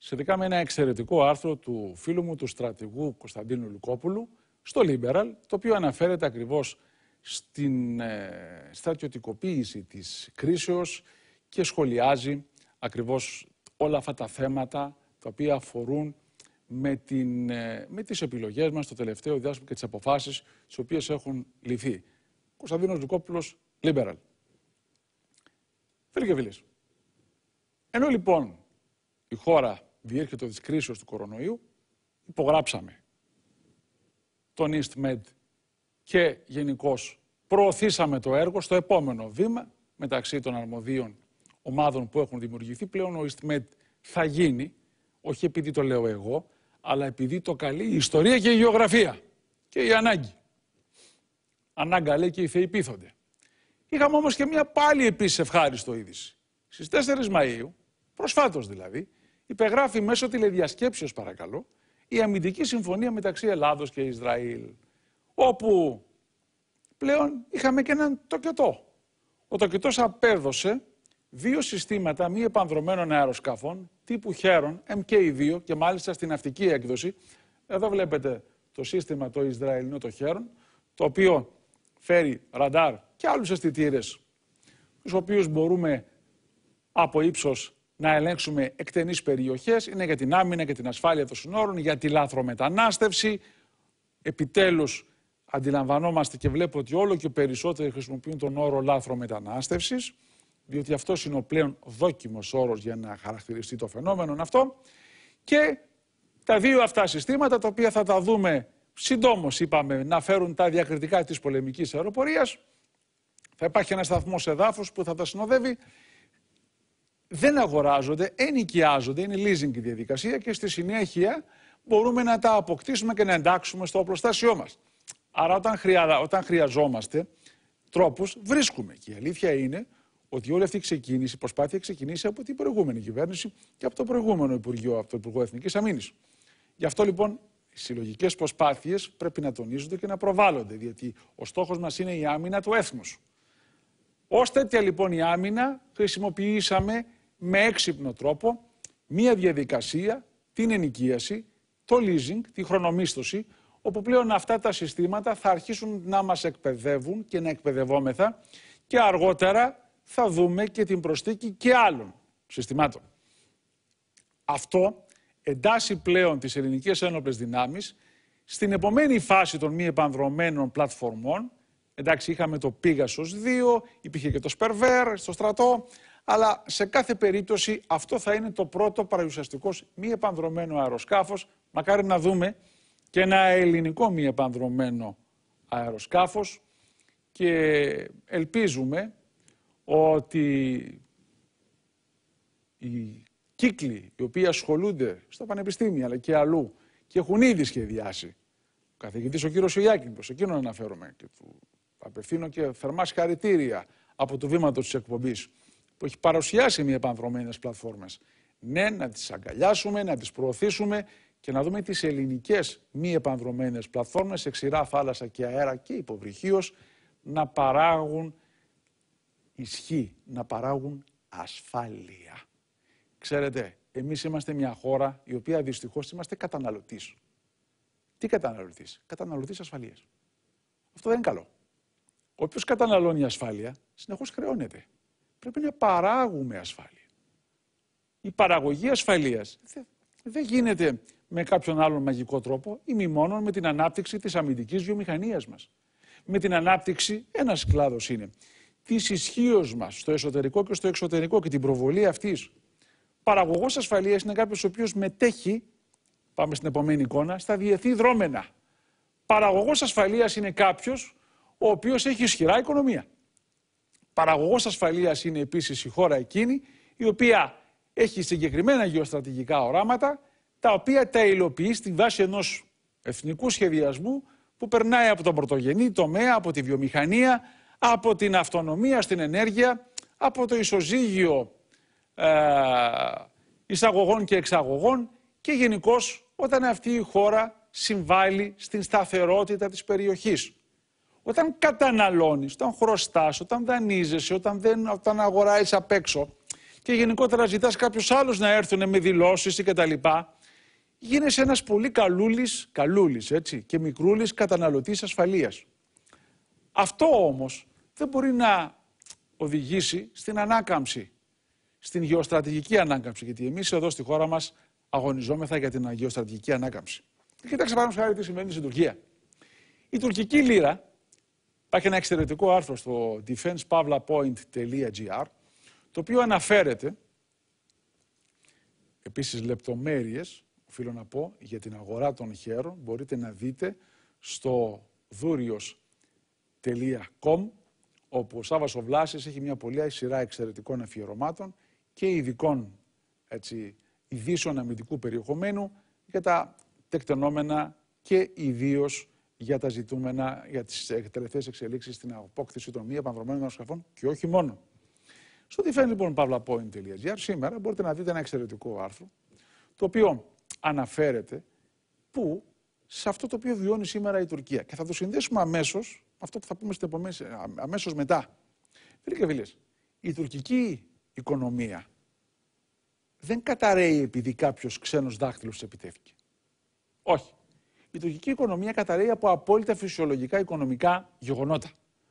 Speaker 1: σχετικά με ένα εξαιρετικό άρθρο του φίλου μου, του στρατηγού Κωνσταντίνου Λουκόπουλου, στο Liberal, το οποίο αναφέρεται ακριβώς στην ε, στρατιωτικοποίηση της κρίσεως και σχολιάζει ακριβώς όλα αυτά τα θέματα τα οποία αφορούν με, την, ε, με τις επιλογές μας το τελευταίο διάστημα και τις αποφάσεις τις οποίες έχουν λυθεί. Κωνσταντίνος Λουκόπουλος, Liberal. Φίλοι και φίλες, ενώ λοιπόν η χώρα διέρχεται της κρίσης του κορονοϊού, υπογράψαμε τον EastMed και γενικώς προωθήσαμε το έργο στο επόμενο βήμα μεταξύ των αρμοδίων ομάδων που έχουν δημιουργηθεί. Πλέον ο EastMed θα γίνει, όχι επειδή το λέω εγώ, αλλά επειδή το καλεί η ιστορία και η γεωγραφία και η ανάγκη. Ανάγκα λέει και οι θεοί πείθονται. Είχαμε όμως και μια πάλι επίσης ευχάριστο είδηση. Στις 4 Μαΐου, προσφάτως δηλαδή, υπεγράφει μέσω τηλεδιασκέψεως παρακαλώ η αμυντική συμφωνία μεταξύ Ελλάδος και Ισραήλ όπου πλέον είχαμε και έναν τοκετό. Ο τοκετός απέδωσε δύο συστήματα μη επανδρομένων αεροσκαφών τύπου Χέρον MK2 και μάλιστα στην αυτική έκδοση. Εδώ βλέπετε το σύστημα το Ισραηλινό το Χέρον το οποίο φέρει ραντάρ και άλλους αισθητήρες τους οποίους μπορούμε από ύψος να ελέγξουμε εκτενείς περιοχές, είναι για την άμυνα και την ασφάλεια των συνόρων, για τη λάθρομετανάστευση. Επιτέλους αντιλαμβανόμαστε και βλέπω ότι όλο και περισσότεροι χρησιμοποιούν τον όρο λάθρομετανάστευσης, διότι αυτό είναι ο πλέον δόκιμος όρος για να χαρακτηριστεί το φαινόμενο αυτό. Και τα δύο αυτά συστήματα, τα οποία θα τα δούμε συντόμως, είπαμε, να φέρουν τα διακριτικά της πολεμικής αεροπορίας, θα υπάρχει ένα σταθμός εδάφους που θα τα συνοδεύει δεν αγοράζονται, ενοικιάζονται, είναι leasing η διαδικασία και στη συνέχεια μπορούμε να τα αποκτήσουμε και να εντάξουμε στο οπλοστάσιό μας. Άρα όταν, χρεια... όταν χρειαζόμαστε τρόπους βρίσκουμε. Και η αλήθεια είναι ότι όλη αυτή η ξεκίνηση, η προσπάθεια ξεκινήσει από την προηγούμενη κυβέρνηση και από το προηγούμενο Υπουργείο, από το Υπουργό Εθνικής Αμήνης. Γι' αυτό λοιπόν οι συλλογικές προσπάθειες πρέπει να τονίζονται και να προβάλλονται, γιατί ο στόχος μας είναι η άμυνα του έθνους. Ω τέτοια λοιπόν η άμυνα, χρησιμοποιήσαμε με έξυπνο τρόπο μία διαδικασία, την ενοικίαση, το leasing, τη χρονομίσθωση, όπου πλέον αυτά τα συστήματα θα αρχίσουν να μας εκπαιδεύουν και να εκπαιδευόμεθα και αργότερα θα δούμε και την προστίκη και άλλων συστημάτων. Αυτό εντάσσει πλέον τις ελληνικές ένοπλες δυνάμεις στην επομένη φάση των μη επανδρομένων πλατφορμών, εντάξει είχαμε το Pegasus 2, υπήρχε και το Sperver στο στρατό, αλλά σε κάθε περίπτωση αυτό θα είναι το πρώτο παρουσιαστικός μη επανδρομένο αεροσκάφος. Μακάρι να δούμε και ένα ελληνικό μη επανδρομένο αεροσκάφος και ελπίζουμε ότι οι κύκλοι οι οποίοι ασχολούνται στο Πανεπιστήμιο αλλά και αλλού και έχουν ήδη σχεδιάσει ο καθηγητής ο κύριος προς εκείνον αναφέρομαι και του απευθύνω και θερμά συγχαρητήρια από το βήμα της εκπομπής όχι έχει παρουσιάσει μία μη επανδρομένες πλατφόρμες. Ναι, να τις αγκαλιάσουμε, να τις προωθήσουμε και να δούμε τις ελληνικές μη επανδρομένες πλατφόρμες σε ξηρά θάλασσα και αέρα και υποβρυχίως να παράγουν ισχύ, να παράγουν ασφάλεια. Ξέρετε, εμείς είμαστε μια χώρα η οποία δυστυχώς είμαστε καταναλωτής. Τι καταναλωτής, καταναλωτής ασφαλείας. Αυτό δεν είναι καλό. Όποιος καταναλώνει ασφάλεια, συνεχώς χρεώνεται. Πρέπει να παράγουμε ασφάλεια. Η παραγωγή ασφαλείας δεν γίνεται με κάποιον άλλον μαγικό τρόπο ή μη μόνο με την ανάπτυξη της αμυντικής βιομηχανίας μας. Με την ανάπτυξη ένας κλάδος είναι της ισχύως μας στο εσωτερικό και στο εξωτερικό και την προβολή αυτής. Παραγωγός ασφαλείας είναι κάποιος ο οποίος μετέχει, πάμε στην επόμενη εικόνα, στα διεθνή δρόμενα. Παραγωγός ασφαλείας είναι κάποιος ο οποίος έχει ισχυρά οικονομία. Παραγωγός ασφαλείας είναι επίσης η χώρα εκείνη η οποία έχει συγκεκριμένα γεωστρατηγικά οράματα τα οποία τα υλοποιεί στη βάση ενός εθνικού σχεδιασμού που περνάει από τον πρωτογενή τομέα, από τη βιομηχανία, από την αυτονομία στην ενέργεια, από το ισοζύγιο ε, εισαγωγών και εξαγωγών και γενικώς όταν αυτή η χώρα συμβάλλει στην σταθερότητα της περιοχής. Όταν καταναλώνεις, όταν χρωστάς, όταν δανείζεσαι, όταν, δεν, όταν αγοράζεις απ' έξω και γενικότερα ζητάς κάποιο άλλο να έρθουν με δηλώσεις ή κτλ. Γίνεσαι ένας πολύ καλούλης, καλούλης έτσι, και μικρούλης καταναλωτής ασφαλείας. Αυτό όμως δεν μπορεί να οδηγήσει στην ανάκαμψη, στην γεωστρατηγική ανάκαμψη. Γιατί εμείς εδώ στη χώρα μας αγωνιζόμεθα για την γεωστρατηγική ανάκαμψη. κοιτάξτε πάνω χάρη τι συμβαίνει στην Τουρκία. Η τουρκική λίρα Υπάρχει ένα εξαιρετικό άρθρο στο defensepavlapoint.gr το οποίο αναφέρεται επίσης λεπτομέρειες, οφείλω να πω, για την αγορά των χέρων. Μπορείτε να δείτε στο δούριος.com όπου ο Σάββας Βλάσης έχει μια πολλή σειρά εξαιρετικών αφιερωμάτων και ειδικών έτσι, ειδήσεων αμυντικού περιεχομένου για τα τεκτενόμενα και ιδίως για τα ζητούμενα, για τις τελευταίες εξελίξεις στην απόκτηση των μη επανδρομένων σκαφών και όχι μόνο. Στο φαίνεται λοιπόν σήμερα μπορείτε να δείτε ένα εξαιρετικό άρθρο το οποίο αναφέρεται που σε αυτό το οποίο βιώνει σήμερα η Τουρκία. Και θα το συνδέσουμε αμέσως αυτό που θα πούμε αμέσως μετά. Φίλοι και η τουρκική οικονομία δεν καταραίει επειδή κάποιος ξένος δάχτυλος επιτέθηκε. Όχι η τουρκική οικονομία καταραίει από απόλυτα φυσιολογικά οικονομικά γεγονότα.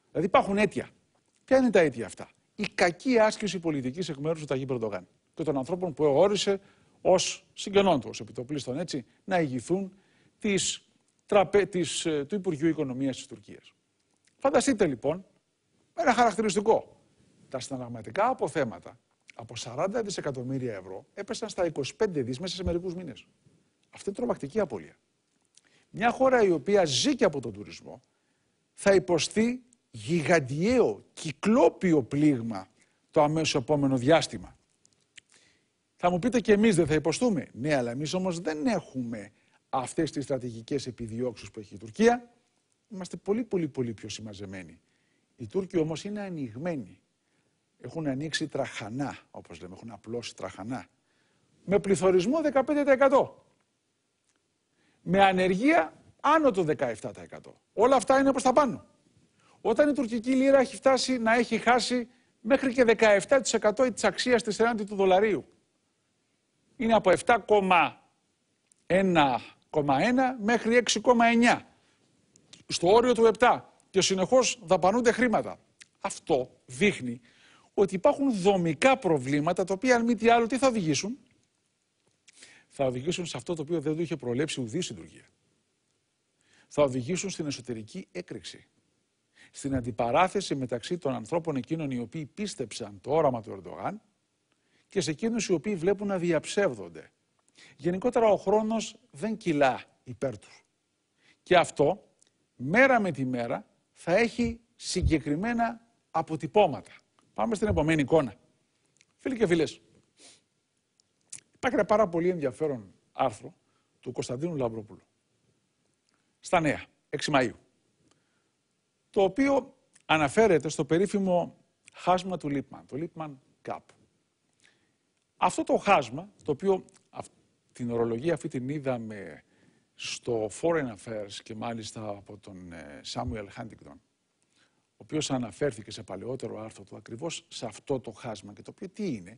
Speaker 1: Δηλαδή υπάρχουν αίτια. Ποια είναι τα αίτια αυτά. Η κακή άσκηση πολιτικής εκ μέρους του Ταγί Περντογάν και των ανθρώπων που όρισε ω συγγενών του, ω επιτοπλίστων έτσι, να ηγηθούν της, τραπε, ε, του Υπουργείου Οικονομίας της Τουρκίας. Φανταστείτε λοιπόν ένα χαρακτηριστικό. Τα συναλλαγματικά αποθέματα από 40 δισεκατομμύρια ευρώ έπεσαν στα 25 δις μέσα σε μερικούς μήνες. Αυτή είναι τρομακτική απώλεια μια χώρα η οποία ζει και από τον τουρισμό θα υποστεί γιγαντιαίο, κυκλόπιο πλήγμα το αμέσως επόμενο διάστημα. Θα μου πείτε και εμείς δεν θα υποστούμε. Ναι, αλλά εμείς όμως δεν έχουμε αυτές τις στρατηγικές επιδιώξεις που έχει η Τουρκία. Είμαστε πολύ πολύ πολύ πιο συμμαζεμένοι. Οι Τούρκοι όμως είναι ανοιγμένοι. Έχουν ανοίξει τραχανά, όπως λέμε, έχουν απλώσει τραχανά. Με πληθωρισμό 15% με ανεργία άνω το 17%. Όλα αυτά είναι προς τα πάνω. Όταν η τουρκική λίρα έχει φτάσει να έχει χάσει μέχρι και 17% της αξίας της εναντίον του δολαρίου. Είναι από 7,1 μέχρι 6,9 στο όριο του 7 και συνεχώς δαπανούνται χρήματα. Αυτό δείχνει ότι υπάρχουν δομικά προβλήματα τα οποία αν μη τι άλλο τι θα οδηγήσουν θα οδηγήσουν σε αυτό το οποίο δεν το είχε προλέψει ουδής συντουργία. Θα οδηγήσουν στην εσωτερική έκρηξη. Στην αντιπαράθεση μεταξύ των ανθρώπων εκείνων οι οποίοι πίστεψαν το όραμα του Ερντογάν και σε εκείνους οι οποίοι βλέπουν να διαψεύδονται. Γενικότερα ο χρόνος δεν κυλά υπέρ τους. Και αυτό μέρα με τη μέρα θα έχει συγκεκριμένα αποτυπώματα. Πάμε στην επόμενη εικόνα. Φίλοι και φίλες, Υπάρχει ένα πάρα πολύ ενδιαφέρον άρθρο του Κωνσταντίνου Λαμπρόπουλου στα Νέα, 6 Μαΐου, το οποίο αναφέρεται στο περίφημο χάσμα του Λίπμαν, το Λίπμαν Κάπ. Αυτό το χάσμα, το οποίο την ορολογία αυτή την είδαμε στο Foreign Affairs και μάλιστα από τον Σάμουελ Χάντιγκτον, ο οποίος αναφέρθηκε σε παλαιότερο άρθρο του ακριβώς σε αυτό το χάσμα και το οποίο τι είναι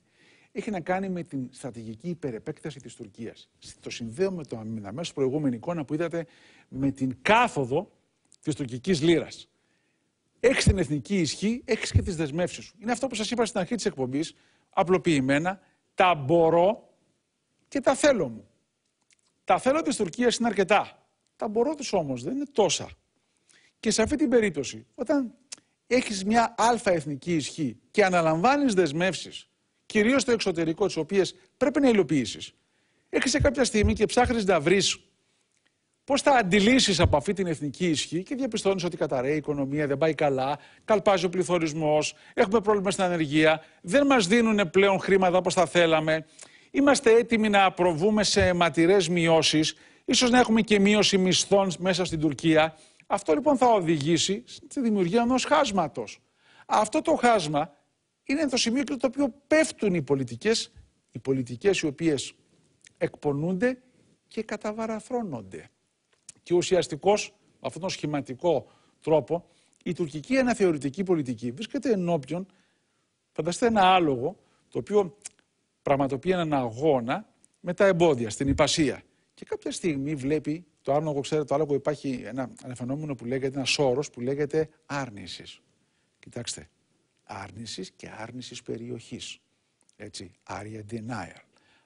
Speaker 1: έχει να κάνει με την στρατηγική υπερεπέκταση της Τουρκίας. Το συνδέω με, το, με προηγούμενη εικόνα που είδατε με την κάθοδο της τουρκικής λύρας. Έχεις την εθνική ισχύ, έχεις και τις δεσμεύσεις σου. Είναι αυτό που σας είπα στην αρχή της εκπομπής, απλοποιημένα, τα μπορώ και τα θέλω μου. Τα θέλω της Τουρκίας είναι αρκετά. Τα μπορώ του όμως δεν είναι τόσα. Και σε αυτή την περίπτωση, όταν έχεις μια αλφα εθνική ισχύ και αναλαμβάνεις δεσμεύσεις κυρίως στο εξωτερικό, τις οποίες πρέπει να υλοποιήσεις, έχεις σε κάποια στιγμή και ψάχνεις να βρεις πώς θα αντιλήσεις από αυτή την εθνική ισχύ και διαπιστώνεις ότι καταραίει η οικονομία, δεν πάει καλά, καλπάζει ο πληθωρισμός, έχουμε πρόβλημα στην ανεργία, δεν μας δίνουν πλέον χρήματα όπως θα θέλαμε. Είμαστε έτοιμοι να προβούμε σε ματηρέ μειώσεις, ίσως να έχουμε και μείωση μισθών μέσα στην Τουρκία. Αυτό λοιπόν θα οδηγήσει στη δημιουργία ενός χάσματος. Αυτό το χάσμα είναι το σημείο το οποίο πέφτουν οι πολιτικές, οι πολιτικές οι οποίες εκπονούνται και καταβαραθρώνονται. Και ουσιαστικός, αυτόν τον σχηματικό τρόπο, η τουρκική αναθεωρητική πολιτική βρίσκεται ενώπιον, φανταστείτε ένα άλογο, το οποίο πραγματοποιεί έναν αγώνα με τα εμπόδια, στην υπασία. Και κάποια στιγμή βλέπει το άλογο, ξέρετε, το άλογο υπάρχει ένα, ένα φαινόμενο που λέγεται, ένας όρος που λέγεται άρνησης. Κοιτάξτε, άρνησης και άρνησης περιοχής. Έτσι, area denial.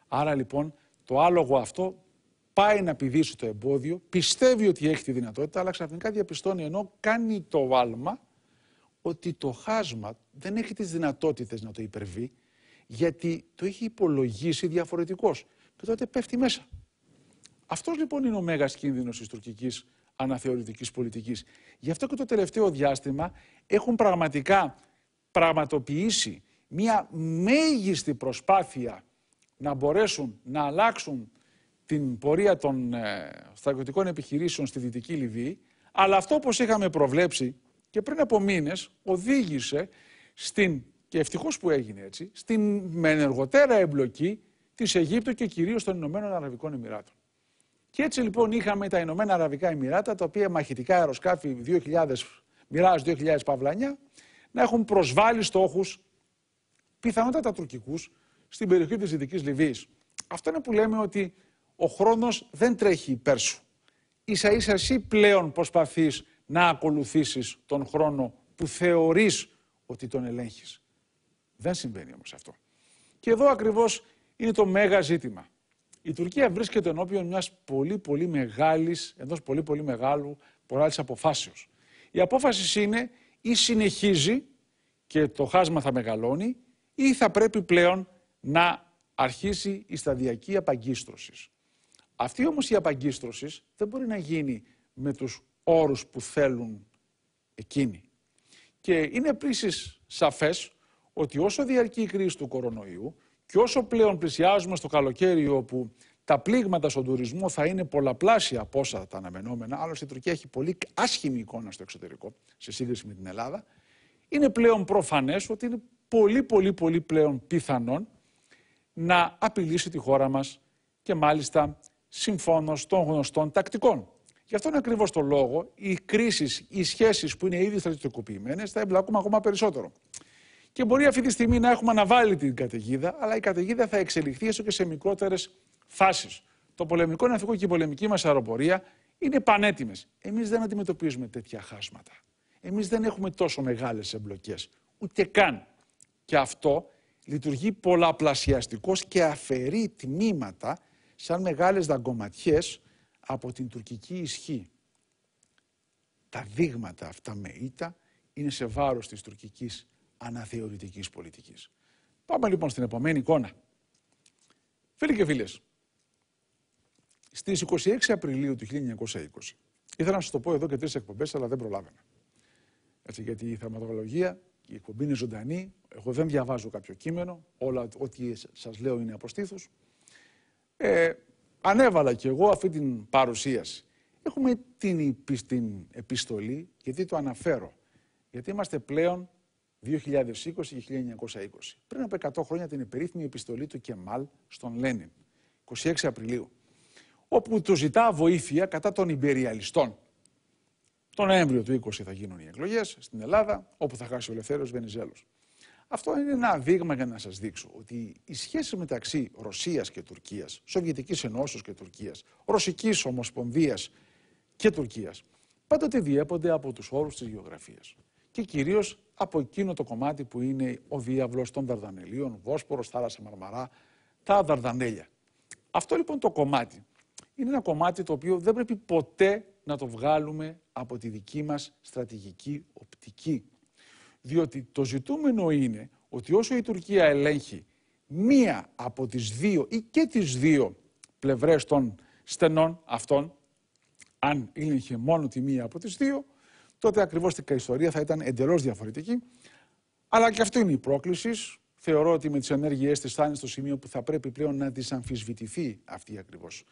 Speaker 1: Άρα λοιπόν το άλογο αυτό πάει να πηδήσει το εμπόδιο, πιστεύει ότι έχει τη δυνατότητα, αλλά ξαφνικά διαπιστώνει ενώ κάνει το βάλμα ότι το χάσμα δεν έχει τις δυνατότητες να το υπερβεί, γιατί το έχει υπολογίσει διαφορετικός και τότε πέφτει μέσα. Αυτός λοιπόν είναι ο μέγας κίνδυνος της τουρκικής αναθεωρητικής πολιτικής. Γι' αυτό και το τελευταίο διάστημα έχουν πραγματικά πραγματοποιήσει μία μέγιστη προσπάθεια να μπορέσουν να αλλάξουν την πορεία των ε, στρατιωτικών επιχειρήσεων στη Δυτική Λιβύη, αλλά αυτό όπως είχαμε προβλέψει και πριν από μήνες οδήγησε στην, και ευτυχώς που έγινε έτσι, στην με ενεργοτέρα εμπλοκή της Αιγύπτου και κυρίως των Ηνωμένων Αραβικών Εμμυράτων. Και έτσι λοιπόν είχαμε τα Ηνωμένα Αραβικά Εμμυράτα, τα οποία μαχητικά αεροσκάφη 2000, 2000 Παυλανιά, να έχουν προσβάλει στόχους, πιθανότατα τουρκικούς, στην περιοχή της Δυτικής Λιβύης. Αυτό είναι που λέμε ότι ο χρόνος δεν τρέχει υπέρ σου. σα ίσα εσύ πλέον προσπαθείς να ακολουθήσεις τον χρόνο που θεωρείς ότι τον ελέγχεις. Δεν συμβαίνει όμως αυτό. Και εδώ ακριβώς είναι το μέγα ζήτημα. Η Τουρκία βρίσκεται ενώπιον μιας πολύ πολύ μεγάλης, ενός πολύ πολύ μεγάλου, πολλά αποφάσεως. Η απόφασης είναι ή συνεχίζει και το χάσμα θα μεγαλώνει ή θα πρέπει πλέον να αρχίσει η σταδιακή απαγκίστρωσης. Αυτή όμως η απαγκίστρωσης δεν μπορεί να γίνει με τους όρους που θέλουν εκείνοι. Και είναι επίσης σαφές ότι όσο διαρκεί η κρίση του κορονοϊού και όσο πλέον πλησιάζουμε στο καλοκαίρι όπου τα πλήγματα στον τουρισμό θα είναι πολλαπλάσια από όσα τα αναμενόμενα. Άλλωστε, η Τουρκία έχει πολύ άσχημη εικόνα στο εξωτερικό σε σύγκριση με την Ελλάδα. Είναι πλέον προφανές ότι είναι πολύ, πολύ, πολύ πλέον πιθανόν να απειλήσει τη χώρα μας και μάλιστα συμφώνως των γνωστών τακτικών. Γι' αυτόν ακριβώς το λόγο, οι κρίσεις, οι σχέσεις που είναι ήδη στρατιωτικοποιημένες θα εμπλάκουμε ακόμα περισσότερο. Και μπορεί αυτή τη στιγμή να έχουμε αναβάλει την καταιγίδα, αλλά η καταιγίδα θα εξελιχθεί έστω και σε μικρότερες φάσεις. Το πολεμικό ναυτικό και η πολεμική μας αεροπορία είναι πανέτοιμες. Εμείς δεν αντιμετωπίζουμε τέτοια χάσματα. Εμείς δεν έχουμε τόσο μεγάλες εμπλοκές. Ούτε καν. Και αυτό λειτουργεί πολλαπλασιαστικό και αφαιρεί τμήματα σαν μεγάλες δαγκωματιές από την τουρκική ισχύ. Τα δείγματα αυτά με ήττα είναι σε βάρος της τουρκικής αναθεωρητικής πολιτικής. Πάμε λοιπόν στην επόμενη εικόνα. Φίλοι και φίλες, Στις 26 Απριλίου του 1920, ήθελα να σας το πω εδώ και τρεις εκπομπές, αλλά δεν προλάβαινα. Έτσι, γιατί η θεματολογία, η εκπομπή είναι ζωντανή, εγώ δεν διαβάζω κάποιο κείμενο, όλα ό,τι σας λέω είναι από Ε, ανέβαλα κι εγώ αυτή την παρουσίαση. Έχουμε την, την επιστολή, γιατί το αναφέρω. Γιατί είμαστε πλέον 2020 και 1920. Πριν από 100 χρόνια την περίφημη επιστολή του Κεμάλ στον Λένιν, 26 Απριλίου όπου του ζητά βοήθεια κατά των υπεριαλιστών. Το Νοέμβριο του 20 θα γίνουν οι εκλογές στην Ελλάδα, όπου θα χάσει ο Ελευθέρω Βενιζέλος. Αυτό είναι ένα δείγμα για να σας δείξω ότι οι σχέσει μεταξύ Ρωσίας και Τουρκίας, Σοβιετικής Ενώσεως και Τουρκίας, Ρωσικής Ομοσπονδίας και Τουρκίας, πάντοτε διέπονται από τους όρους της γεωγραφίας. Και κυρίως από εκείνο το κομμάτι που είναι ο διάβλος των Δαρδανελίων, Βόσπορος, Θάλασσα Μαρμαρά, τα Δαρδανέλια. Αυτό λοιπόν το κομμάτι είναι ένα κομμάτι το οποίο δεν πρέπει ποτέ να το βγάλουμε από τη δική μας στρατηγική οπτική. Διότι το ζητούμενο είναι ότι όσο η Τουρκία ελέγχει μία από τις δύο ή και τις δύο πλευρές των στενών αυτών, αν έλεγχε μόνο τη μία από τις δύο, τότε ακριβώς η ιστορία θα ήταν εντελώς διαφορετική. Αλλά και αυτή είναι η πρόκληση. Θεωρώ ότι με τις ενέργειές της θα στο σημείο που θα πρέπει πλέον να της αμφισβητηθεί αυτή ακριβώς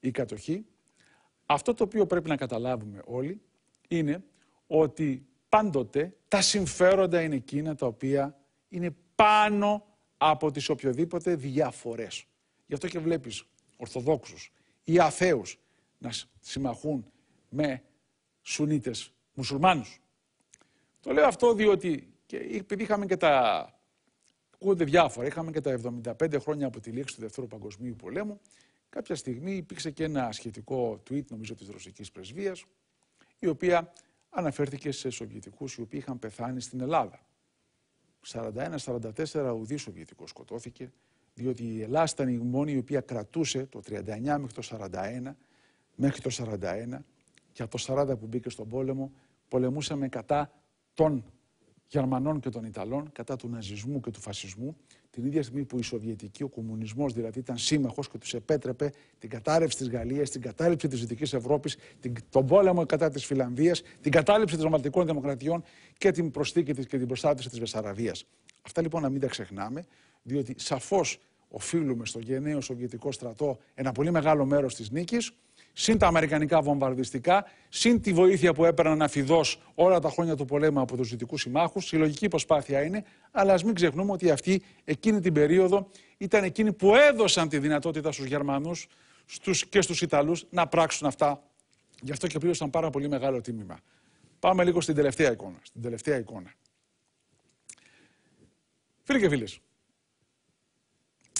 Speaker 1: η, κατοχή. Αυτό το οποίο πρέπει να καταλάβουμε όλοι είναι ότι πάντοτε τα συμφέροντα είναι εκείνα τα οποία είναι πάνω από τις οποιοδήποτε διαφορές. Γι' αυτό και βλέπεις Ορθοδόξους ή Αθέους να συμμαχούν με Σουνίτες μουσουλμάνους. Το λέω αυτό διότι και επειδή είχαμε και τα ακούγονται διάφορα. Είχαμε και τα 75 χρόνια από τη λήξη του Δευτέρου Παγκοσμίου Πολέμου. Κάποια στιγμή υπήρξε και ένα σχετικό tweet, νομίζω, της ρωσικής πρεσβείας, η οποία αναφέρθηκε σε Σοβιετικούς οι οποίοι είχαν πεθάνει στην Ελλάδα. 41-44 ουδή Σοβιετικός σκοτώθηκε, διότι η Ελλάδα ήταν η μόνη η οποία κρατούσε το 39 μέχρι το 41, μέχρι το 41 και από το 40 που μπήκε στον πόλεμο, πολεμούσαμε κατά των Γερμανών και των Ιταλών κατά του ναζισμού και του φασισμού, την ίδια στιγμή που η Σοβιετική, ο κομμουνισμός δηλαδή, ήταν σύμμαχος και τους επέτρεπε την κατάρρευση της Γαλλίας, την κατάρρευση της Δυτικής Ευρώπης, τον πόλεμο κατά της Φιλανδίας, την κατάρρευση των Ρωματικών Δημοκρατιών και την προσθήκη της, και την προστάτευση της Βεσσαραβίας. Αυτά λοιπόν να μην τα ξεχνάμε, διότι σαφώς οφείλουμε στο γενναίο Σοβιετικό στρατό ένα πολύ μεγάλο μέρος της νίκης συν τα αμερικανικά βομβαρδιστικά, συν τη βοήθεια που έπαιρναν αφιδό όλα τα χρόνια του πολέμου από τους δυτικούς συμμάχους. Συλλογική προσπάθεια είναι, αλλά ας μην ξεχνούμε ότι αυτοί εκείνη την περίοδο ήταν εκείνοι που έδωσαν τη δυνατότητα στους Γερμανούς στους, και στους Ιταλούς να πράξουν αυτά. Γι' αυτό και πλήρωσαν πάρα πολύ μεγάλο τίμημα. Πάμε λίγο στην τελευταία εικόνα. Στην τελευταία εικόνα. Φίλοι και φίλες,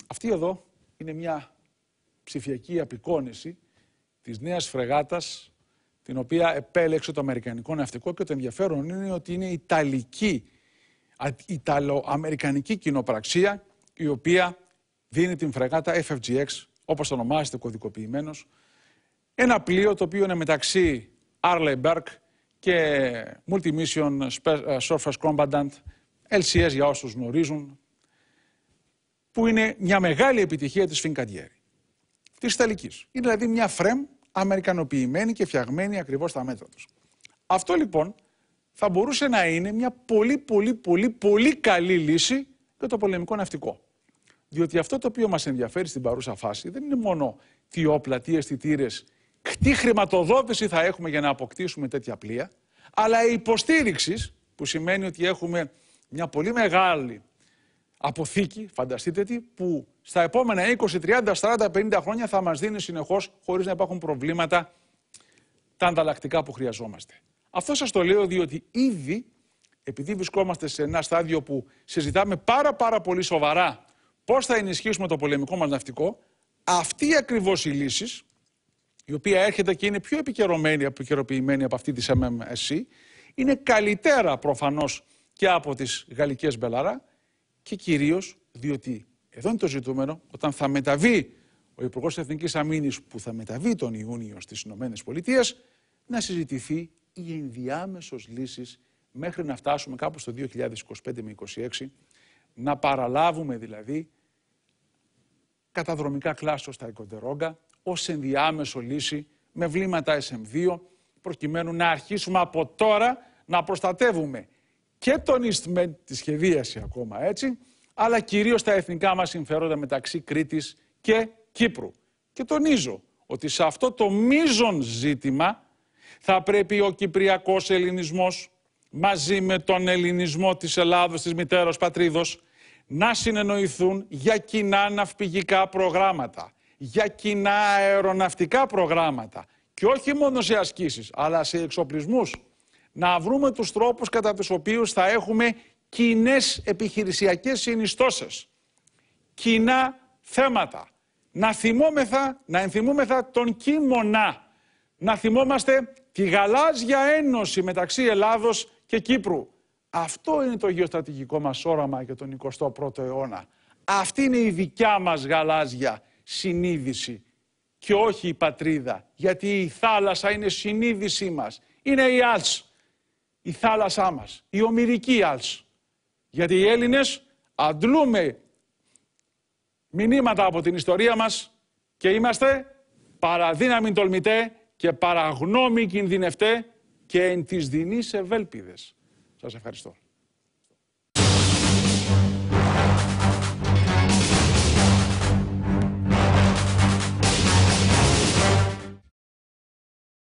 Speaker 1: αυτή εδώ είναι μια ψηφιακή απεικόνηση της νέας φρεγάτας την οποία επέλεξε το Αμερικανικό Ναυτικό και το ενδιαφέρον είναι ότι είναι Ιταλική, Ιταλοαμερικανική κοινοπραξία η οποία δίνει την φρεγάτα FFGX, όπως ονομάζεται κωδικοποιημένος, ένα πλοίο το οποίο είναι μεταξύ Arleigh Burke και Multimission ε, Surface Combatant, LCS για όσους γνωρίζουν, που είναι μια μεγάλη επιτυχία της Φινκαντιέρη, της Ιταλικής. Είναι δηλαδή μια φρέμ αμερικανοποιημένοι και φτιαγμένοι ακριβώς στα μέτρα τους. Αυτό λοιπόν θα μπορούσε να είναι μια πολύ πολύ πολύ πολύ καλή λύση για το πολεμικό ναυτικό. Διότι αυτό το οποίο μας ενδιαφέρει στην παρούσα φάση δεν είναι μόνο τι όπλα, τι αισθητήρες, τι χρηματοδότηση θα έχουμε για να αποκτήσουμε τέτοια πλοία, αλλά η υποστήριξη που σημαίνει ότι έχουμε μια πολύ μεγάλη αποθήκη, φανταστείτε τι, που στα επόμενα 20, 30, 40, 50 χρόνια θα μας δίνει συνεχώς, χωρίς να υπάρχουν προβλήματα, τα ανταλλακτικά που χρειαζόμαστε. Αυτό σας το λέω διότι ήδη, επειδή βρισκόμαστε σε ένα στάδιο που συζητάμε πάρα πάρα πολύ σοβαρά πώς θα ενισχύσουμε το πολεμικό μας ναυτικό, αυτή ακριβώς η λύση, η οποία έρχεται και είναι πιο επικαιροποιημένη, επικαιροποιημένη από αυτή της MMSC, είναι καλύτερα προφανώς και από τις γαλλικές Μπελάρα, και κυρίως, διότι εδώ είναι το ζητούμενο όταν θα μεταβεί ο Υπουργός Εθνικής Αμήνης που θα μεταβεί τον Ιούνιο στις Ηνωμένες Πολιτείες, να συζητηθεί η ενδιάμεσος λύσης μέχρι να φτάσουμε κάπου στο 2025 με 2026, να παραλάβουμε δηλαδή καταδρομικά κλάστο στα Οικοντερόγκα ως ενδιάμεσο λύση με βλήματα SM2, προκειμένου να αρχίσουμε από τώρα να προστατεύουμε και τον Eastman, τη σχεδίαση ακόμα έτσι, αλλά κυρίως τα εθνικά μας συμφέροντα μεταξύ Κρήτης και Κύπρου. Και τονίζω ότι σε αυτό το μείζον ζήτημα θα πρέπει ο Κυπριακός Ελληνισμός μαζί με τον Ελληνισμό της Ελλάδος, της Μητέρας πατρίδος, να συνεννοηθούν για κοινά ναυπηγικά προγράμματα, για κοινά αεροναυτικά προγράμματα και όχι μόνο σε ασκήσεις, αλλά σε εξοπλισμούς να βρούμε τους τρόπους κατά τους οποίους θα έχουμε κοινές επιχειρησιακές συνιστώσεις, κοινά θέματα. Να θυμόμεθα, να ενθυμούμεθα τον κίμωνα, να θυμόμαστε τη γαλάζια ένωση μεταξύ Ελλάδος και Κύπρου. Αυτό είναι το γεωστρατηγικό μας όραμα για τον 21ο αιώνα. Αυτή είναι η δικιά μας γαλάζια συνείδηση και όχι η πατρίδα. Γιατί η θάλασσα είναι συνείδησή μας. Είναι η άλση η θάλασσά μας, η ομυρική αλς, Γιατί οι Έλληνες αντλούμε μηνύματα από την ιστορία μας και είμαστε παραδύναμοι τολμητέ και παραγνώμοι κινδυνευτέ και εν της δεινής ευέλπιδες. Σας ευχαριστώ.